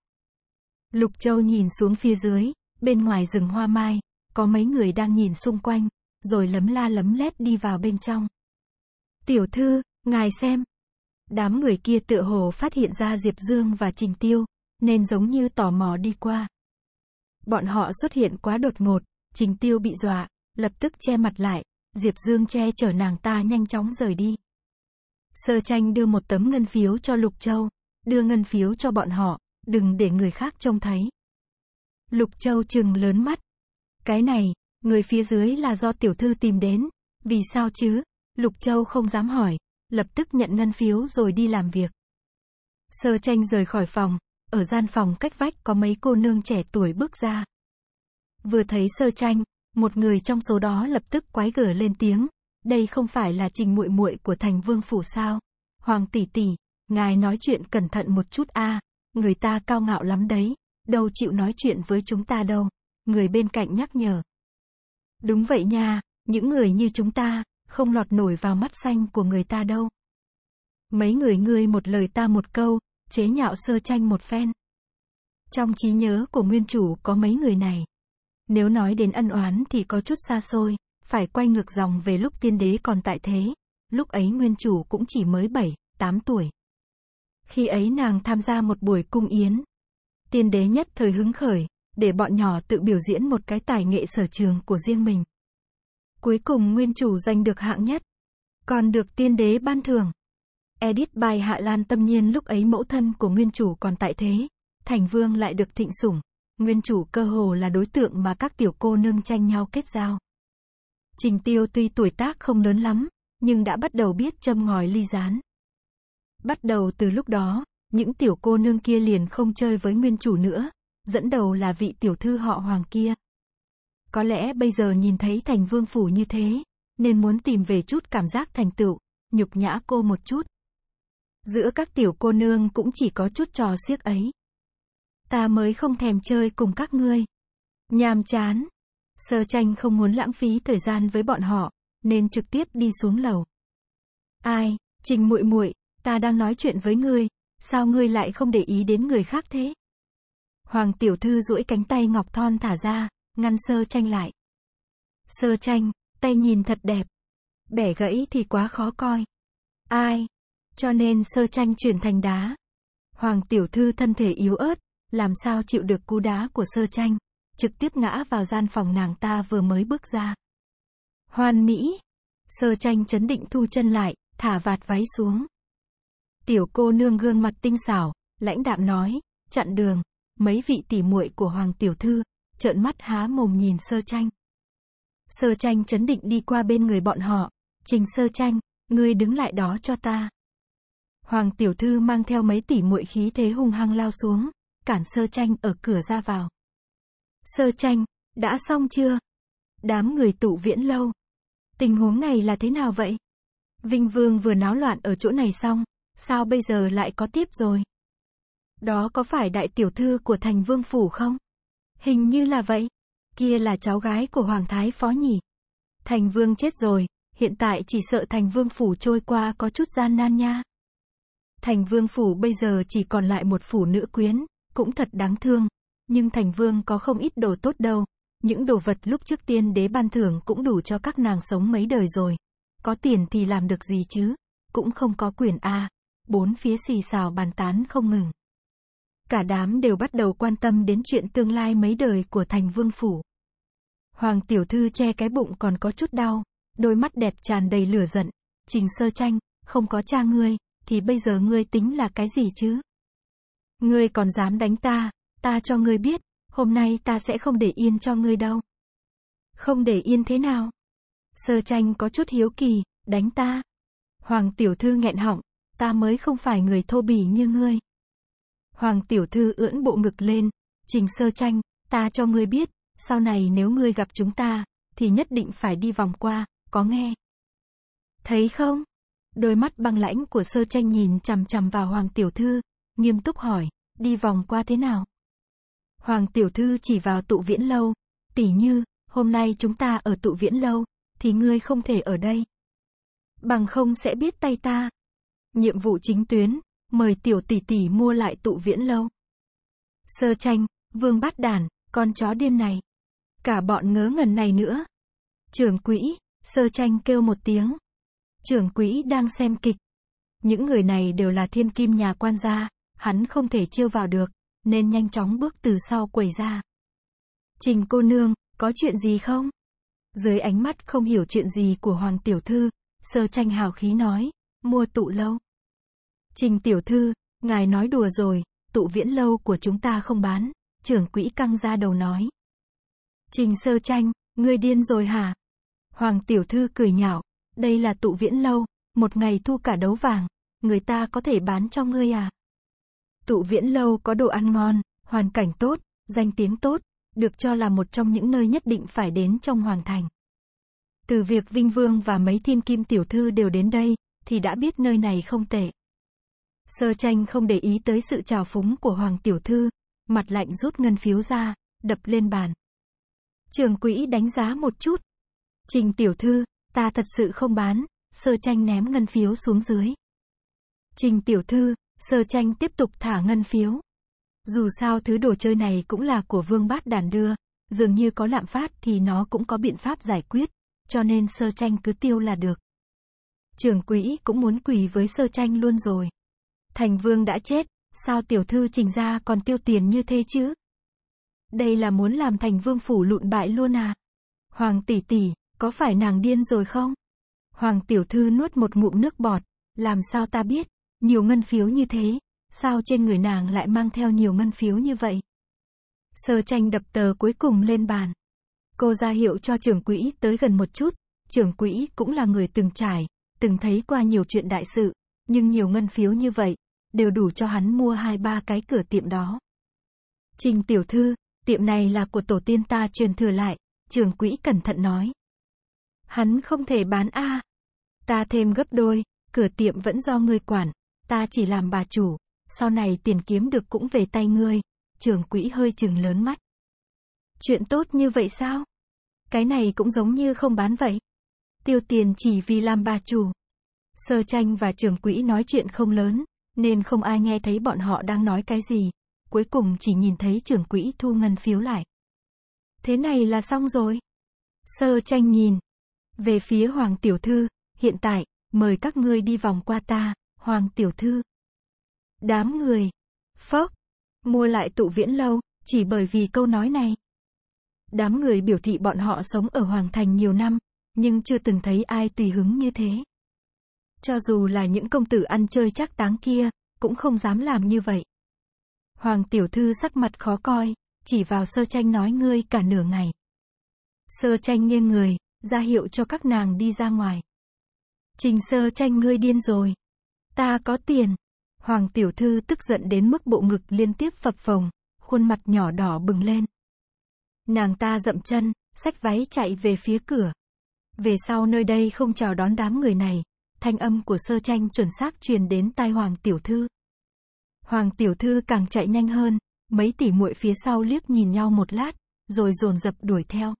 Lục Châu nhìn xuống phía dưới, bên ngoài rừng hoa mai, có mấy người đang nhìn xung quanh, rồi lấm la lấm lét đi vào bên trong. Tiểu thư, ngài xem. Đám người kia tựa hồ phát hiện ra Diệp Dương và Trình Tiêu, nên giống như tò mò đi qua. Bọn họ xuất hiện quá đột ngột, Trình Tiêu bị dọa, lập tức che mặt lại, Diệp Dương che chở nàng ta nhanh chóng rời đi. Sơ tranh đưa một tấm ngân phiếu cho Lục Châu, đưa ngân phiếu cho bọn họ, đừng để người khác trông thấy. Lục Châu trừng lớn mắt. Cái này, Người phía dưới là do tiểu thư tìm đến. Vì sao chứ? Lục Châu không dám hỏi. Lập tức nhận ngân phiếu rồi đi làm việc. Sơ tranh rời khỏi phòng. Ở gian phòng cách vách có mấy cô nương trẻ tuổi bước ra. Vừa thấy sơ tranh, một người trong số đó lập tức quái gở lên tiếng. Đây không phải là trình muội muội của thành vương phủ sao? Hoàng tỷ tỷ, ngài nói chuyện cẩn thận một chút a, à, người ta cao ngạo lắm đấy, đâu chịu nói chuyện với chúng ta đâu. Người bên cạnh nhắc nhở. Đúng vậy nha, những người như chúng ta, không lọt nổi vào mắt xanh của người ta đâu. Mấy người ngươi một lời ta một câu, chế nhạo sơ tranh một phen. Trong trí nhớ của nguyên chủ có mấy người này. Nếu nói đến ân oán thì có chút xa xôi, phải quay ngược dòng về lúc tiên đế còn tại thế. Lúc ấy nguyên chủ cũng chỉ mới 7, 8 tuổi. Khi ấy nàng tham gia một buổi cung yến. Tiên đế nhất thời hứng khởi, để bọn nhỏ tự biểu diễn một cái tài nghệ sở trường của riêng mình. Cuối cùng nguyên chủ giành được hạng nhất, còn được tiên đế ban thưởng. Edit bài Hạ Lan tâm nhiên lúc ấy mẫu thân của nguyên chủ còn tại thế, thành vương lại được thịnh sủng, nguyên chủ cơ hồ là đối tượng mà các tiểu cô nương tranh nhau kết giao. Trình tiêu tuy tuổi tác không lớn lắm, nhưng đã bắt đầu biết châm ngòi ly rán. Bắt đầu từ lúc đó, những tiểu cô nương kia liền không chơi với nguyên chủ nữa, dẫn đầu là vị tiểu thư họ hoàng kia. Có lẽ bây giờ nhìn thấy thành vương phủ như thế, nên muốn tìm về chút cảm giác thành tựu, nhục nhã cô một chút. Giữa các tiểu cô nương cũng chỉ có chút trò siếc ấy. Ta mới không thèm chơi cùng các ngươi. Nhàm chán. Sơ tranh không muốn lãng phí thời gian với bọn họ, nên trực tiếp đi xuống lầu. Ai, Trình muội muội, ta đang nói chuyện với ngươi, sao ngươi lại không để ý đến người khác thế? Hoàng tiểu thư duỗi cánh tay ngọc thon thả ra, ngăn sơ tranh lại. Sơ tranh, tay nhìn thật đẹp. Bẻ gãy thì quá khó coi. Ai? Cho nên sơ tranh chuyển thành đá. Hoàng tiểu thư thân thể yếu ớt, làm sao chịu được cú đá của sơ tranh, trực tiếp ngã vào gian phòng nàng ta vừa mới bước ra. Hoan Mỹ. Sơ tranh chấn định thu chân lại, thả vạt váy xuống. Tiểu cô nương gương mặt tinh xảo, lãnh đạm nói, chặn đường mấy vị tỷ muội của hoàng tiểu thư trợn mắt há mồm nhìn sơ tranh sơ tranh chấn định đi qua bên người bọn họ trình sơ tranh ngươi đứng lại đó cho ta hoàng tiểu thư mang theo mấy tỷ muội khí thế hung hăng lao xuống cản sơ tranh ở cửa ra vào sơ tranh đã xong chưa đám người tụ viễn lâu tình huống này là thế nào vậy vinh vương vừa náo loạn ở chỗ này xong sao bây giờ lại có tiếp rồi đó có phải đại tiểu thư của thành vương phủ không? Hình như là vậy. Kia là cháu gái của Hoàng Thái Phó nhỉ? Thành vương chết rồi, hiện tại chỉ sợ thành vương phủ trôi qua có chút gian nan nha. Thành vương phủ bây giờ chỉ còn lại một phủ nữ quyến, cũng thật đáng thương. Nhưng thành vương có không ít đồ tốt đâu. Những đồ vật lúc trước tiên đế ban thưởng cũng đủ cho các nàng sống mấy đời rồi. Có tiền thì làm được gì chứ? Cũng không có quyền A. Bốn phía xì xào bàn tán không ngừng. Cả đám đều bắt đầu quan tâm đến chuyện tương lai mấy đời của thành vương phủ. Hoàng tiểu thư che cái bụng còn có chút đau, đôi mắt đẹp tràn đầy lửa giận. Trình sơ tranh, không có cha ngươi, thì bây giờ ngươi tính là cái gì chứ? Ngươi còn dám đánh ta, ta cho ngươi biết, hôm nay ta sẽ không để yên cho ngươi đâu. Không để yên thế nào? Sơ tranh có chút hiếu kỳ, đánh ta. Hoàng tiểu thư nghẹn họng, ta mới không phải người thô bỉ như ngươi. Hoàng tiểu thư ưỡn bộ ngực lên, trình sơ tranh, ta cho ngươi biết, sau này nếu ngươi gặp chúng ta, thì nhất định phải đi vòng qua, có nghe. Thấy không? Đôi mắt băng lãnh của sơ tranh nhìn chằm chằm vào Hoàng tiểu thư, nghiêm túc hỏi, đi vòng qua thế nào? Hoàng tiểu thư chỉ vào tụ viễn lâu, tỷ như, hôm nay chúng ta ở tụ viễn lâu, thì ngươi không thể ở đây. Bằng không sẽ biết tay ta. Nhiệm vụ chính tuyến, mời tiểu tỷ tỷ mua lại tụ viễn lâu. Sơ tranh, vương bát Đàn, con chó điên này. Cả bọn ngớ ngẩn này nữa. Trưởng quỹ, sơ tranh kêu một tiếng. Trưởng quỹ đang xem kịch. Những người này đều là thiên kim nhà quan gia, hắn không thể chiêu vào được, nên nhanh chóng bước từ sau quầy ra. Trình cô nương, có chuyện gì không? Dưới ánh mắt không hiểu chuyện gì của Hoàng Tiểu Thư, sơ tranh hào khí nói, mua tụ lâu. Trình tiểu thư, ngài nói đùa rồi, tụ viễn lâu của chúng ta không bán, trưởng quỹ căng ra đầu nói. Trình sơ tranh, ngươi điên rồi hả? Hoàng tiểu thư cười nhạo, đây là tụ viễn lâu, một ngày thu cả đấu vàng, người ta có thể bán cho ngươi à? Tụ viễn lâu có đồ ăn ngon, hoàn cảnh tốt, danh tiếng tốt, được cho là một trong những nơi nhất định phải đến trong hoàng thành. Từ việc Vinh Vương và mấy thiên kim tiểu thư đều đến đây, thì đã biết nơi này không tệ. Sơ tranh không để ý tới sự trào phúng của Hoàng Tiểu Thư, mặt lạnh rút ngân phiếu ra, đập lên bàn. Trường quỹ đánh giá một chút. Trình Tiểu Thư, ta thật sự không bán, sơ tranh ném ngân phiếu xuống dưới. Trình Tiểu Thư, sơ tranh tiếp tục thả ngân phiếu. Dù sao thứ đồ chơi này cũng là của vương bát đàn đưa, dường như có lạm phát thì nó cũng có biện pháp giải quyết, cho nên sơ tranh cứ tiêu là được. Trường quỹ cũng muốn quỳ với sơ tranh luôn rồi. Thành Vương đã chết, sao tiểu thư trình ra còn tiêu tiền như thế chứ? Đây là muốn làm Thành Vương phủ lụn bại luôn à? Hoàng tỷ tỷ, có phải nàng điên rồi không? Hoàng tiểu thư nuốt một ngụm nước bọt, làm sao ta biết, nhiều ngân phiếu như thế, sao trên người nàng lại mang theo nhiều ngân phiếu như vậy? Sơ tranh đập tờ cuối cùng lên bàn. Cô ra hiệu cho trưởng quỹ tới gần một chút, trưởng quỹ cũng là người từng trải, từng thấy qua nhiều chuyện đại sự, nhưng nhiều ngân phiếu như vậy, đều đủ cho hắn mua hai ba cái cửa tiệm đó. Trình tiểu thư, tiệm này là của tổ tiên ta truyền thừa lại, trường quỹ cẩn thận nói. Hắn không thể bán a. Ta thêm gấp đôi, cửa tiệm vẫn do ngươi quản, ta chỉ làm bà chủ, sau này tiền kiếm được cũng về tay ngươi, trường quỹ hơi chừng lớn mắt. Chuyện tốt như vậy sao? Cái này cũng giống như không bán vậy. Tiêu tiền chỉ vì làm bà chủ. Sơ tranh và Trường quỹ nói chuyện không lớn, nên không ai nghe thấy bọn họ đang nói cái gì. Cuối cùng chỉ nhìn thấy trưởng quỹ thu ngân phiếu lại. Thế này là xong rồi. Sơ tranh nhìn. Về phía Hoàng Tiểu Thư, hiện tại, mời các ngươi đi vòng qua ta, Hoàng Tiểu Thư. Đám người. Phốc. Mua lại tụ viễn lâu, chỉ bởi vì câu nói này. Đám người biểu thị bọn họ sống ở Hoàng Thành nhiều năm, nhưng chưa từng thấy ai tùy hứng như thế. Cho dù là những công tử ăn chơi chắc táng kia, cũng không dám làm như vậy. Hoàng tiểu thư sắc mặt khó coi, chỉ vào sơ tranh nói ngươi cả nửa ngày. Sơ tranh nghiêng người, ra hiệu cho các nàng đi ra ngoài. Trình sơ tranh ngươi điên rồi. Ta có tiền. Hoàng tiểu thư tức giận đến mức bộ ngực liên tiếp phập phồng, khuôn mặt nhỏ đỏ bừng lên. Nàng ta dậm chân, xách váy chạy về phía cửa. Về sau nơi đây không chào đón đám người này, thanh âm của sơ tranh chuẩn xác truyền đến tai hoàng tiểu thư. Hoàng tiểu thư càng chạy nhanh hơn, mấy tỷ muội phía sau liếc nhìn nhau một lát, rồi dồn dập đuổi theo.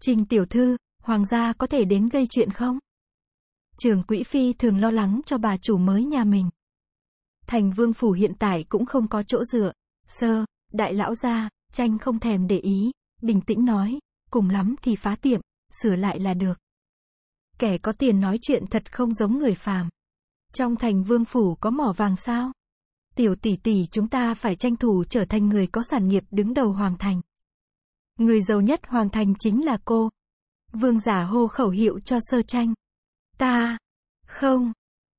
Trình tiểu thư, hoàng gia có thể đến gây chuyện không? Trường quỹ phi thường lo lắng cho bà chủ mới nhà mình. Thành vương phủ hiện tại cũng không có chỗ dựa, sơ, đại lão gia, tranh không thèm để ý, bình tĩnh nói, cùng lắm thì phá tiệm, sửa lại là được kẻ có tiền nói chuyện thật không giống người phàm. Trong thành vương phủ có mỏ vàng sao? Tiểu tỷ tỷ chúng ta phải tranh thủ trở thành người có sản nghiệp đứng đầu hoàng thành. Người giàu nhất hoàng thành chính là cô. Vương giả hô khẩu hiệu cho sơ tranh. Ta, không,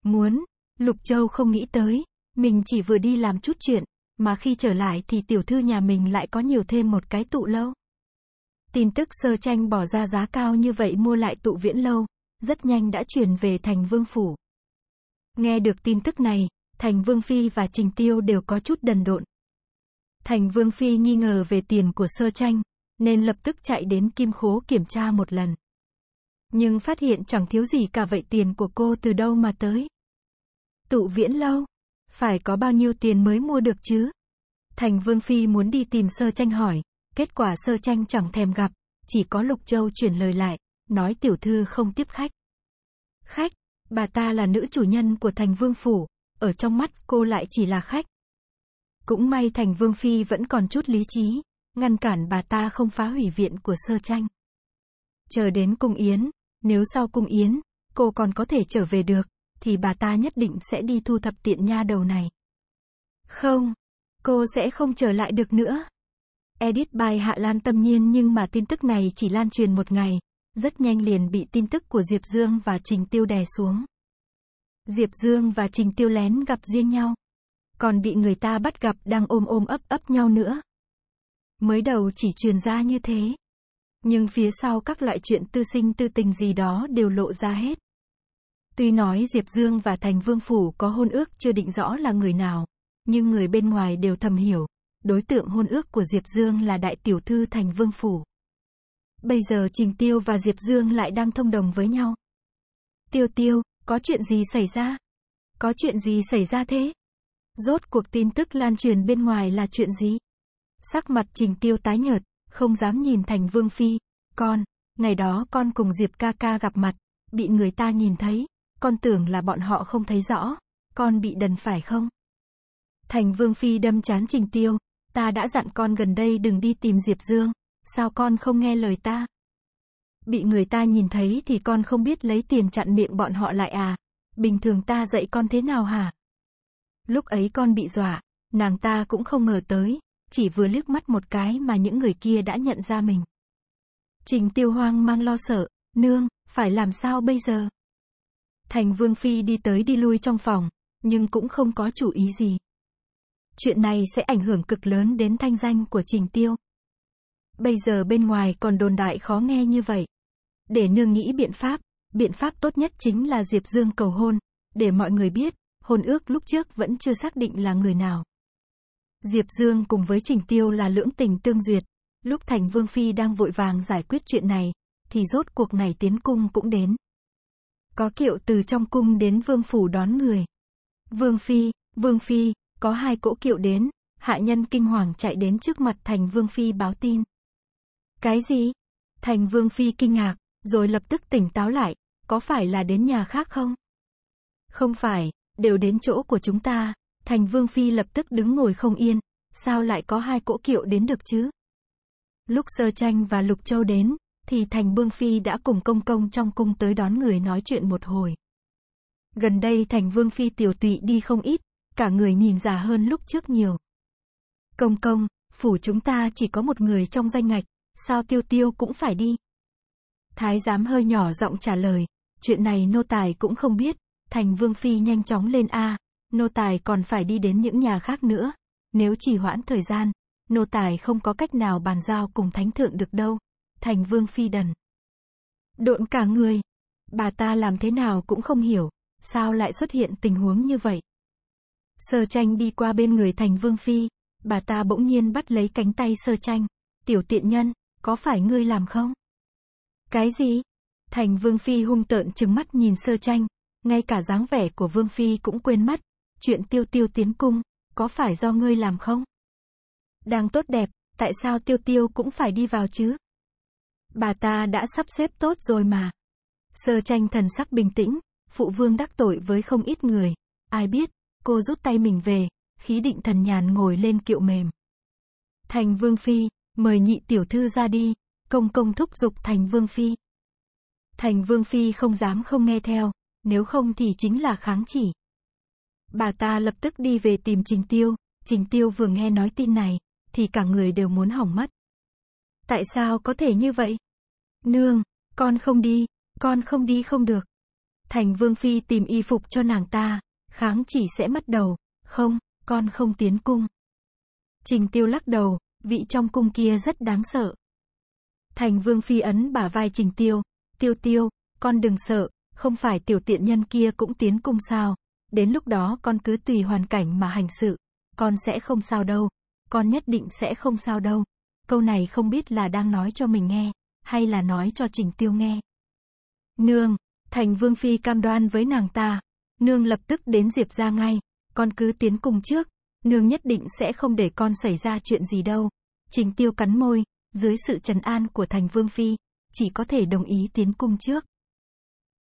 muốn, Lục Châu không nghĩ tới, mình chỉ vừa đi làm chút chuyện, mà khi trở lại thì tiểu thư nhà mình lại có nhiều thêm một cái tụ lâu. Tin tức sơ tranh bỏ ra giá cao như vậy mua lại tụ viễn lâu, rất nhanh đã chuyển về thành vương phủ. Nghe được tin tức này, thành vương phi và trình tiêu đều có chút đần độn. Thành vương phi nghi ngờ về tiền của sơ tranh, nên lập tức chạy đến kim khố kiểm tra một lần. Nhưng phát hiện chẳng thiếu gì cả vậy tiền của cô từ đâu mà tới. Tụ viễn lâu, phải có bao nhiêu tiền mới mua được chứ? Thành Vương Phi muốn đi tìm sơ tranh hỏi, kết quả sơ tranh chẳng thèm gặp, chỉ có Lục Châu chuyển lời lại, nói tiểu thư không tiếp khách. Khách, bà ta là nữ chủ nhân của thành vương phủ, ở trong mắt cô lại chỉ là khách. Cũng may thành vương phi vẫn còn chút lý trí, ngăn cản bà ta không phá hủy viện của sơ tranh. Chờ đến cung yến, nếu sau cung yến, cô còn có thể trở về được, thì bà ta nhất định sẽ đi thu thập tiện nha đầu này. Không, cô sẽ không trở lại được nữa. Edit bài Hạ Lan tâm nhiên nhưng mà tin tức này chỉ lan truyền một ngày, rất nhanh liền bị tin tức của Diệp Dương và Trình Tiêu đè xuống. Diệp Dương và Trình Tiêu lén gặp riêng nhau. Còn bị người ta bắt gặp đang ôm ôm ấp ấp nhau nữa. Mới đầu chỉ truyền ra như thế. Nhưng phía sau các loại chuyện tư sinh tư tình gì đó đều lộ ra hết. Tuy nói Diệp Dương và Thành Vương Phủ có hôn ước chưa định rõ là người nào, nhưng người bên ngoài đều thầm hiểu. Đối tượng hôn ước của Diệp Dương là đại tiểu thư Thành Vương Phủ. Bây giờ Trình Tiêu và Diệp Dương lại đang thông đồng với nhau. Tiêu Tiêu, có chuyện gì xảy ra? Có chuyện gì xảy ra thế? Rốt cuộc tin tức lan truyền bên ngoài là chuyện gì? Sắc mặt Trình Tiêu tái nhợt, không dám nhìn Thành Vương Phi. Con, ngày đó con cùng Diệp ca ca gặp mặt, bị người ta nhìn thấy, con tưởng là bọn họ không thấy rõ, con bị đần phải không? Thành Vương Phi đâm chán Trình Tiêu, ta đã dặn con gần đây đừng đi tìm Diệp Dương sao con không nghe lời ta? Bị người ta nhìn thấy thì con không biết lấy tiền chặn miệng bọn họ lại à? Bình thường ta dạy con thế nào hả? Lúc ấy con bị dọa, nàng ta cũng không ngờ tới, chỉ vừa liếc mắt một cái mà những người kia đã nhận ra mình. Trình tiêu hoang mang lo sợ, nương, phải làm sao bây giờ? Thành Vương Phi đi tới đi lui trong phòng, nhưng cũng không có chủ ý gì. Chuyện này sẽ ảnh hưởng cực lớn đến thanh danh của Trình Tiêu. Bây giờ bên ngoài còn đồn đại khó nghe như vậy. Để nương nghĩ biện pháp, biện pháp tốt nhất chính là Diệp Dương cầu hôn, để mọi người biết, hôn ước lúc trước vẫn chưa xác định là người nào. Diệp Dương cùng với Trình Tiêu là lưỡng tình tương duyệt, lúc Thành Vương Phi đang vội vàng giải quyết chuyện này, thì rốt cuộc ngày tiến cung cũng đến. Có kiệu từ trong cung đến Vương Phủ đón người. Vương Phi, Vương Phi, có hai cỗ kiệu đến, hạ nhân kinh hoàng chạy đến trước mặt Thành Vương Phi báo tin. Cái gì? Thành Vương Phi kinh ngạc, rồi lập tức tỉnh táo lại, có phải là đến nhà khác không? Không phải, đều đến chỗ của chúng ta, Thành Vương Phi lập tức đứng ngồi không yên, sao lại có hai cỗ kiệu đến được chứ? Lúc Sơ Tranh và Lục Châu đến, thì Thành Vương Phi đã cùng công công trong cung tới đón người nói chuyện một hồi. Gần đây Thành Vương Phi tiểu tụy đi không ít, cả người nhìn già hơn lúc trước nhiều. Công công, phủ chúng ta chỉ có một người trong danh ngạch, sao tiêu tiêu cũng phải đi. Thái giám hơi nhỏ giọng trả lời, chuyện này nô tài cũng không biết, thành vương phi nhanh chóng lên A, nô tài còn phải đi đến những nhà khác nữa, nếu chỉ hoãn thời gian, nô tài không có cách nào bàn giao cùng thánh thượng được đâu, thành vương phi đần. Độn cả người, bà ta làm thế nào cũng không hiểu, sao lại xuất hiện tình huống như vậy. Sơ tranh đi qua bên người thành vương phi, bà ta bỗng nhiên bắt lấy cánh tay sơ tranh, tiểu tiện nhân, có phải ngươi làm không? Cái gì? Thành Vương Phi hung tợn trừng mắt nhìn sơ tranh, ngay cả dáng vẻ của Vương Phi cũng quên mất. Chuyện tiêu tiêu tiến cung, có phải do ngươi làm không? Đang tốt đẹp, tại sao tiêu tiêu cũng phải đi vào chứ? Bà ta đã sắp xếp tốt rồi mà. Sơ tranh thần sắc bình tĩnh, phụ vương đắc tội với không ít người. Ai biết, cô rút tay mình về, khí định thần nhàn ngồi lên kiệu mềm. Thành Vương Phi, Mời nhị tiểu thư ra đi, công công thúc giục thành vương phi. Thành vương phi không dám không nghe theo, nếu không thì chính là kháng chỉ. Bà ta lập tức đi về tìm Trình Tiêu, Trình Tiêu vừa nghe nói tin này, thì cả người đều muốn hỏng mất. Tại sao có thể như vậy? Nương, con không đi, con không đi không được. Thành Vương Phi tìm y phục cho nàng ta, kháng chỉ sẽ mất đầu, không, con không tiến cung. Trình Tiêu lắc đầu, vị trong cung kia rất đáng sợ. Thành vương phi ấn bả vai trình tiêu, tiêu tiêu, con đừng sợ, không phải tiểu tiện nhân kia cũng tiến cung sao. Đến lúc đó con cứ tùy hoàn cảnh mà hành sự, con sẽ không sao đâu, con nhất định sẽ không sao đâu. Câu này không biết là đang nói cho mình nghe, hay là nói cho trình tiêu nghe. Nương, thành vương phi cam đoan với nàng ta, nương lập tức đến diệp ra ngay, con cứ tiến cung trước, nương nhất định sẽ không để con xảy ra chuyện gì đâu. Trình tiêu cắn môi, dưới sự trần an của thành vương phi, chỉ có thể đồng ý tiến cung trước.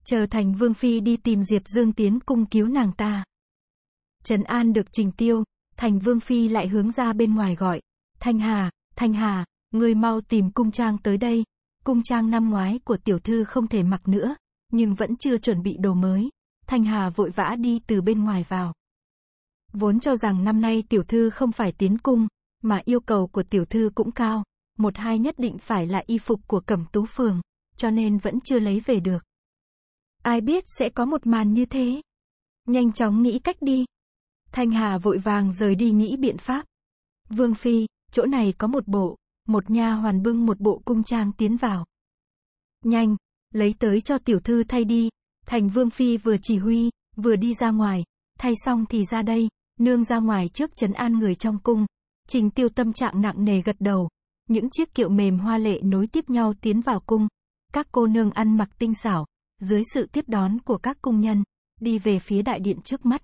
Chờ thành vương phi đi tìm Diệp Dương tiến cung cứu nàng ta. Trần an được trình tiêu, thành vương phi lại hướng ra bên ngoài gọi. Thanh Hà, Thanh Hà, người mau tìm cung trang tới đây. Cung trang năm ngoái của tiểu thư không thể mặc nữa, nhưng vẫn chưa chuẩn bị đồ mới. Thanh Hà vội vã đi từ bên ngoài vào. Vốn cho rằng năm nay tiểu thư không phải tiến cung, mà yêu cầu của tiểu thư cũng cao. Một hai nhất định phải là y phục của cẩm tú phường, cho nên vẫn chưa lấy về được. Ai biết sẽ có một màn như thế. Nhanh chóng nghĩ cách đi. Thanh Hà vội vàng rời đi nghĩ biện pháp. Vương Phi, chỗ này có một bộ, một nha hoàn bưng một bộ cung trang tiến vào. Nhanh, lấy tới cho tiểu thư thay đi. Thành Vương Phi vừa chỉ huy, vừa đi ra ngoài, thay xong thì ra đây. Nương ra ngoài trước chấn an người trong cung. Trình tiêu tâm trạng nặng nề gật đầu. Những chiếc kiệu mềm hoa lệ nối tiếp nhau tiến vào cung. Các cô nương ăn mặc tinh xảo, dưới sự tiếp đón của các cung nhân, đi về phía đại điện trước mắt.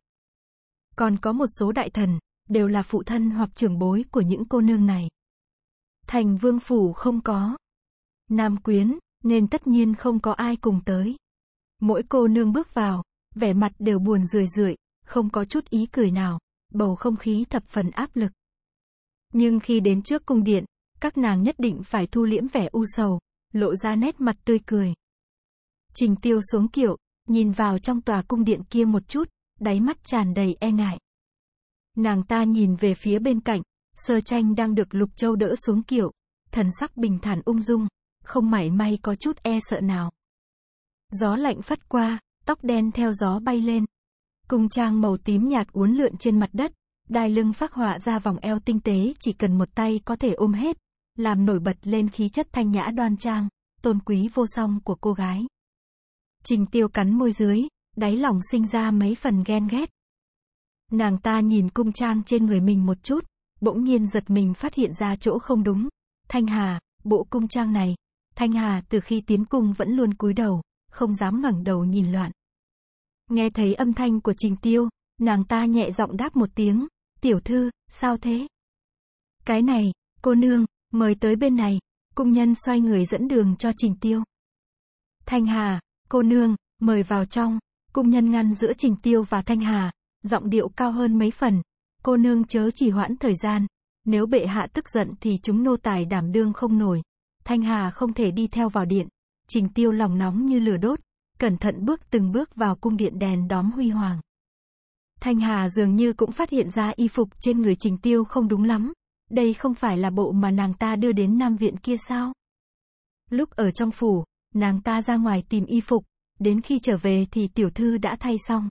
Còn có một số đại thần, đều là phụ thân hoặc trưởng bối của những cô nương này. Thành vương phủ không có. Nam quyến, nên tất nhiên không có ai cùng tới. Mỗi cô nương bước vào, vẻ mặt đều buồn rười rượi, không có chút ý cười nào bầu không khí thập phần áp lực. Nhưng khi đến trước cung điện, các nàng nhất định phải thu liễm vẻ u sầu, lộ ra nét mặt tươi cười. Trình tiêu xuống kiệu, nhìn vào trong tòa cung điện kia một chút, đáy mắt tràn đầy e ngại. Nàng ta nhìn về phía bên cạnh, sơ tranh đang được lục châu đỡ xuống kiệu, thần sắc bình thản ung dung, không mảy may có chút e sợ nào. Gió lạnh phất qua, tóc đen theo gió bay lên, cung trang màu tím nhạt uốn lượn trên mặt đất, đai lưng phác họa ra vòng eo tinh tế chỉ cần một tay có thể ôm hết, làm nổi bật lên khí chất thanh nhã đoan trang, tôn quý vô song của cô gái. Trình tiêu cắn môi dưới, đáy lòng sinh ra mấy phần ghen ghét. Nàng ta nhìn cung trang trên người mình một chút, bỗng nhiên giật mình phát hiện ra chỗ không đúng. Thanh Hà, bộ cung trang này. Thanh Hà từ khi tiến cung vẫn luôn cúi đầu, không dám ngẩng đầu nhìn loạn. Nghe thấy âm thanh của Trình Tiêu, nàng ta nhẹ giọng đáp một tiếng, tiểu thư, sao thế? Cái này, cô nương, mời tới bên này, cung nhân xoay người dẫn đường cho Trình Tiêu. Thanh Hà, cô nương, mời vào trong, cung nhân ngăn giữa Trình Tiêu và Thanh Hà, giọng điệu cao hơn mấy phần, cô nương chớ chỉ hoãn thời gian, nếu bệ hạ tức giận thì chúng nô tài đảm đương không nổi. Thanh Hà không thể đi theo vào điện, Trình Tiêu lòng nóng như lửa đốt, cẩn thận bước từng bước vào cung điện đèn đóm huy hoàng. Thanh Hà dường như cũng phát hiện ra y phục trên người Trình Tiêu không đúng lắm. Đây không phải là bộ mà nàng ta đưa đến Nam Viện kia sao? Lúc ở trong phủ, nàng ta ra ngoài tìm y phục, đến khi trở về thì tiểu thư đã thay xong.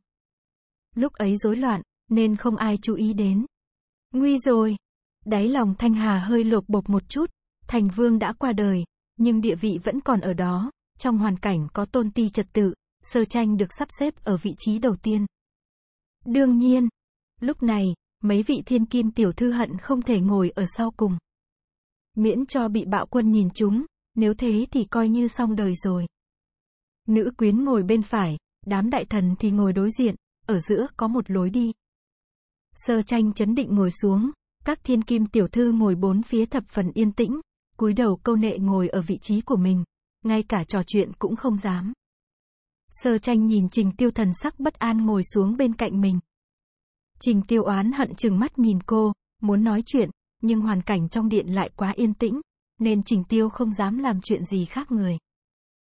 Lúc ấy rối loạn, nên không ai chú ý đến. Nguy rồi! Đáy lòng Thanh Hà hơi lột bột một chút, Thành Vương đã qua đời, nhưng địa vị vẫn còn ở đó, trong hoàn cảnh có tôn ti trật tự, sơ tranh được sắp xếp ở vị trí đầu tiên. Đương nhiên, lúc này, mấy vị thiên kim tiểu thư hận không thể ngồi ở sau cùng. Miễn cho bị bạo quân nhìn chúng, nếu thế thì coi như xong đời rồi. Nữ quyến ngồi bên phải, đám đại thần thì ngồi đối diện, ở giữa có một lối đi. Sơ tranh chấn định ngồi xuống, các thiên kim tiểu thư ngồi bốn phía thập phần yên tĩnh, cúi đầu câu nệ ngồi ở vị trí của mình ngay cả trò chuyện cũng không dám. Sơ tranh nhìn trình tiêu thần sắc bất an ngồi xuống bên cạnh mình. Trình tiêu oán hận chừng mắt nhìn cô, muốn nói chuyện, nhưng hoàn cảnh trong điện lại quá yên tĩnh, nên trình tiêu không dám làm chuyện gì khác người.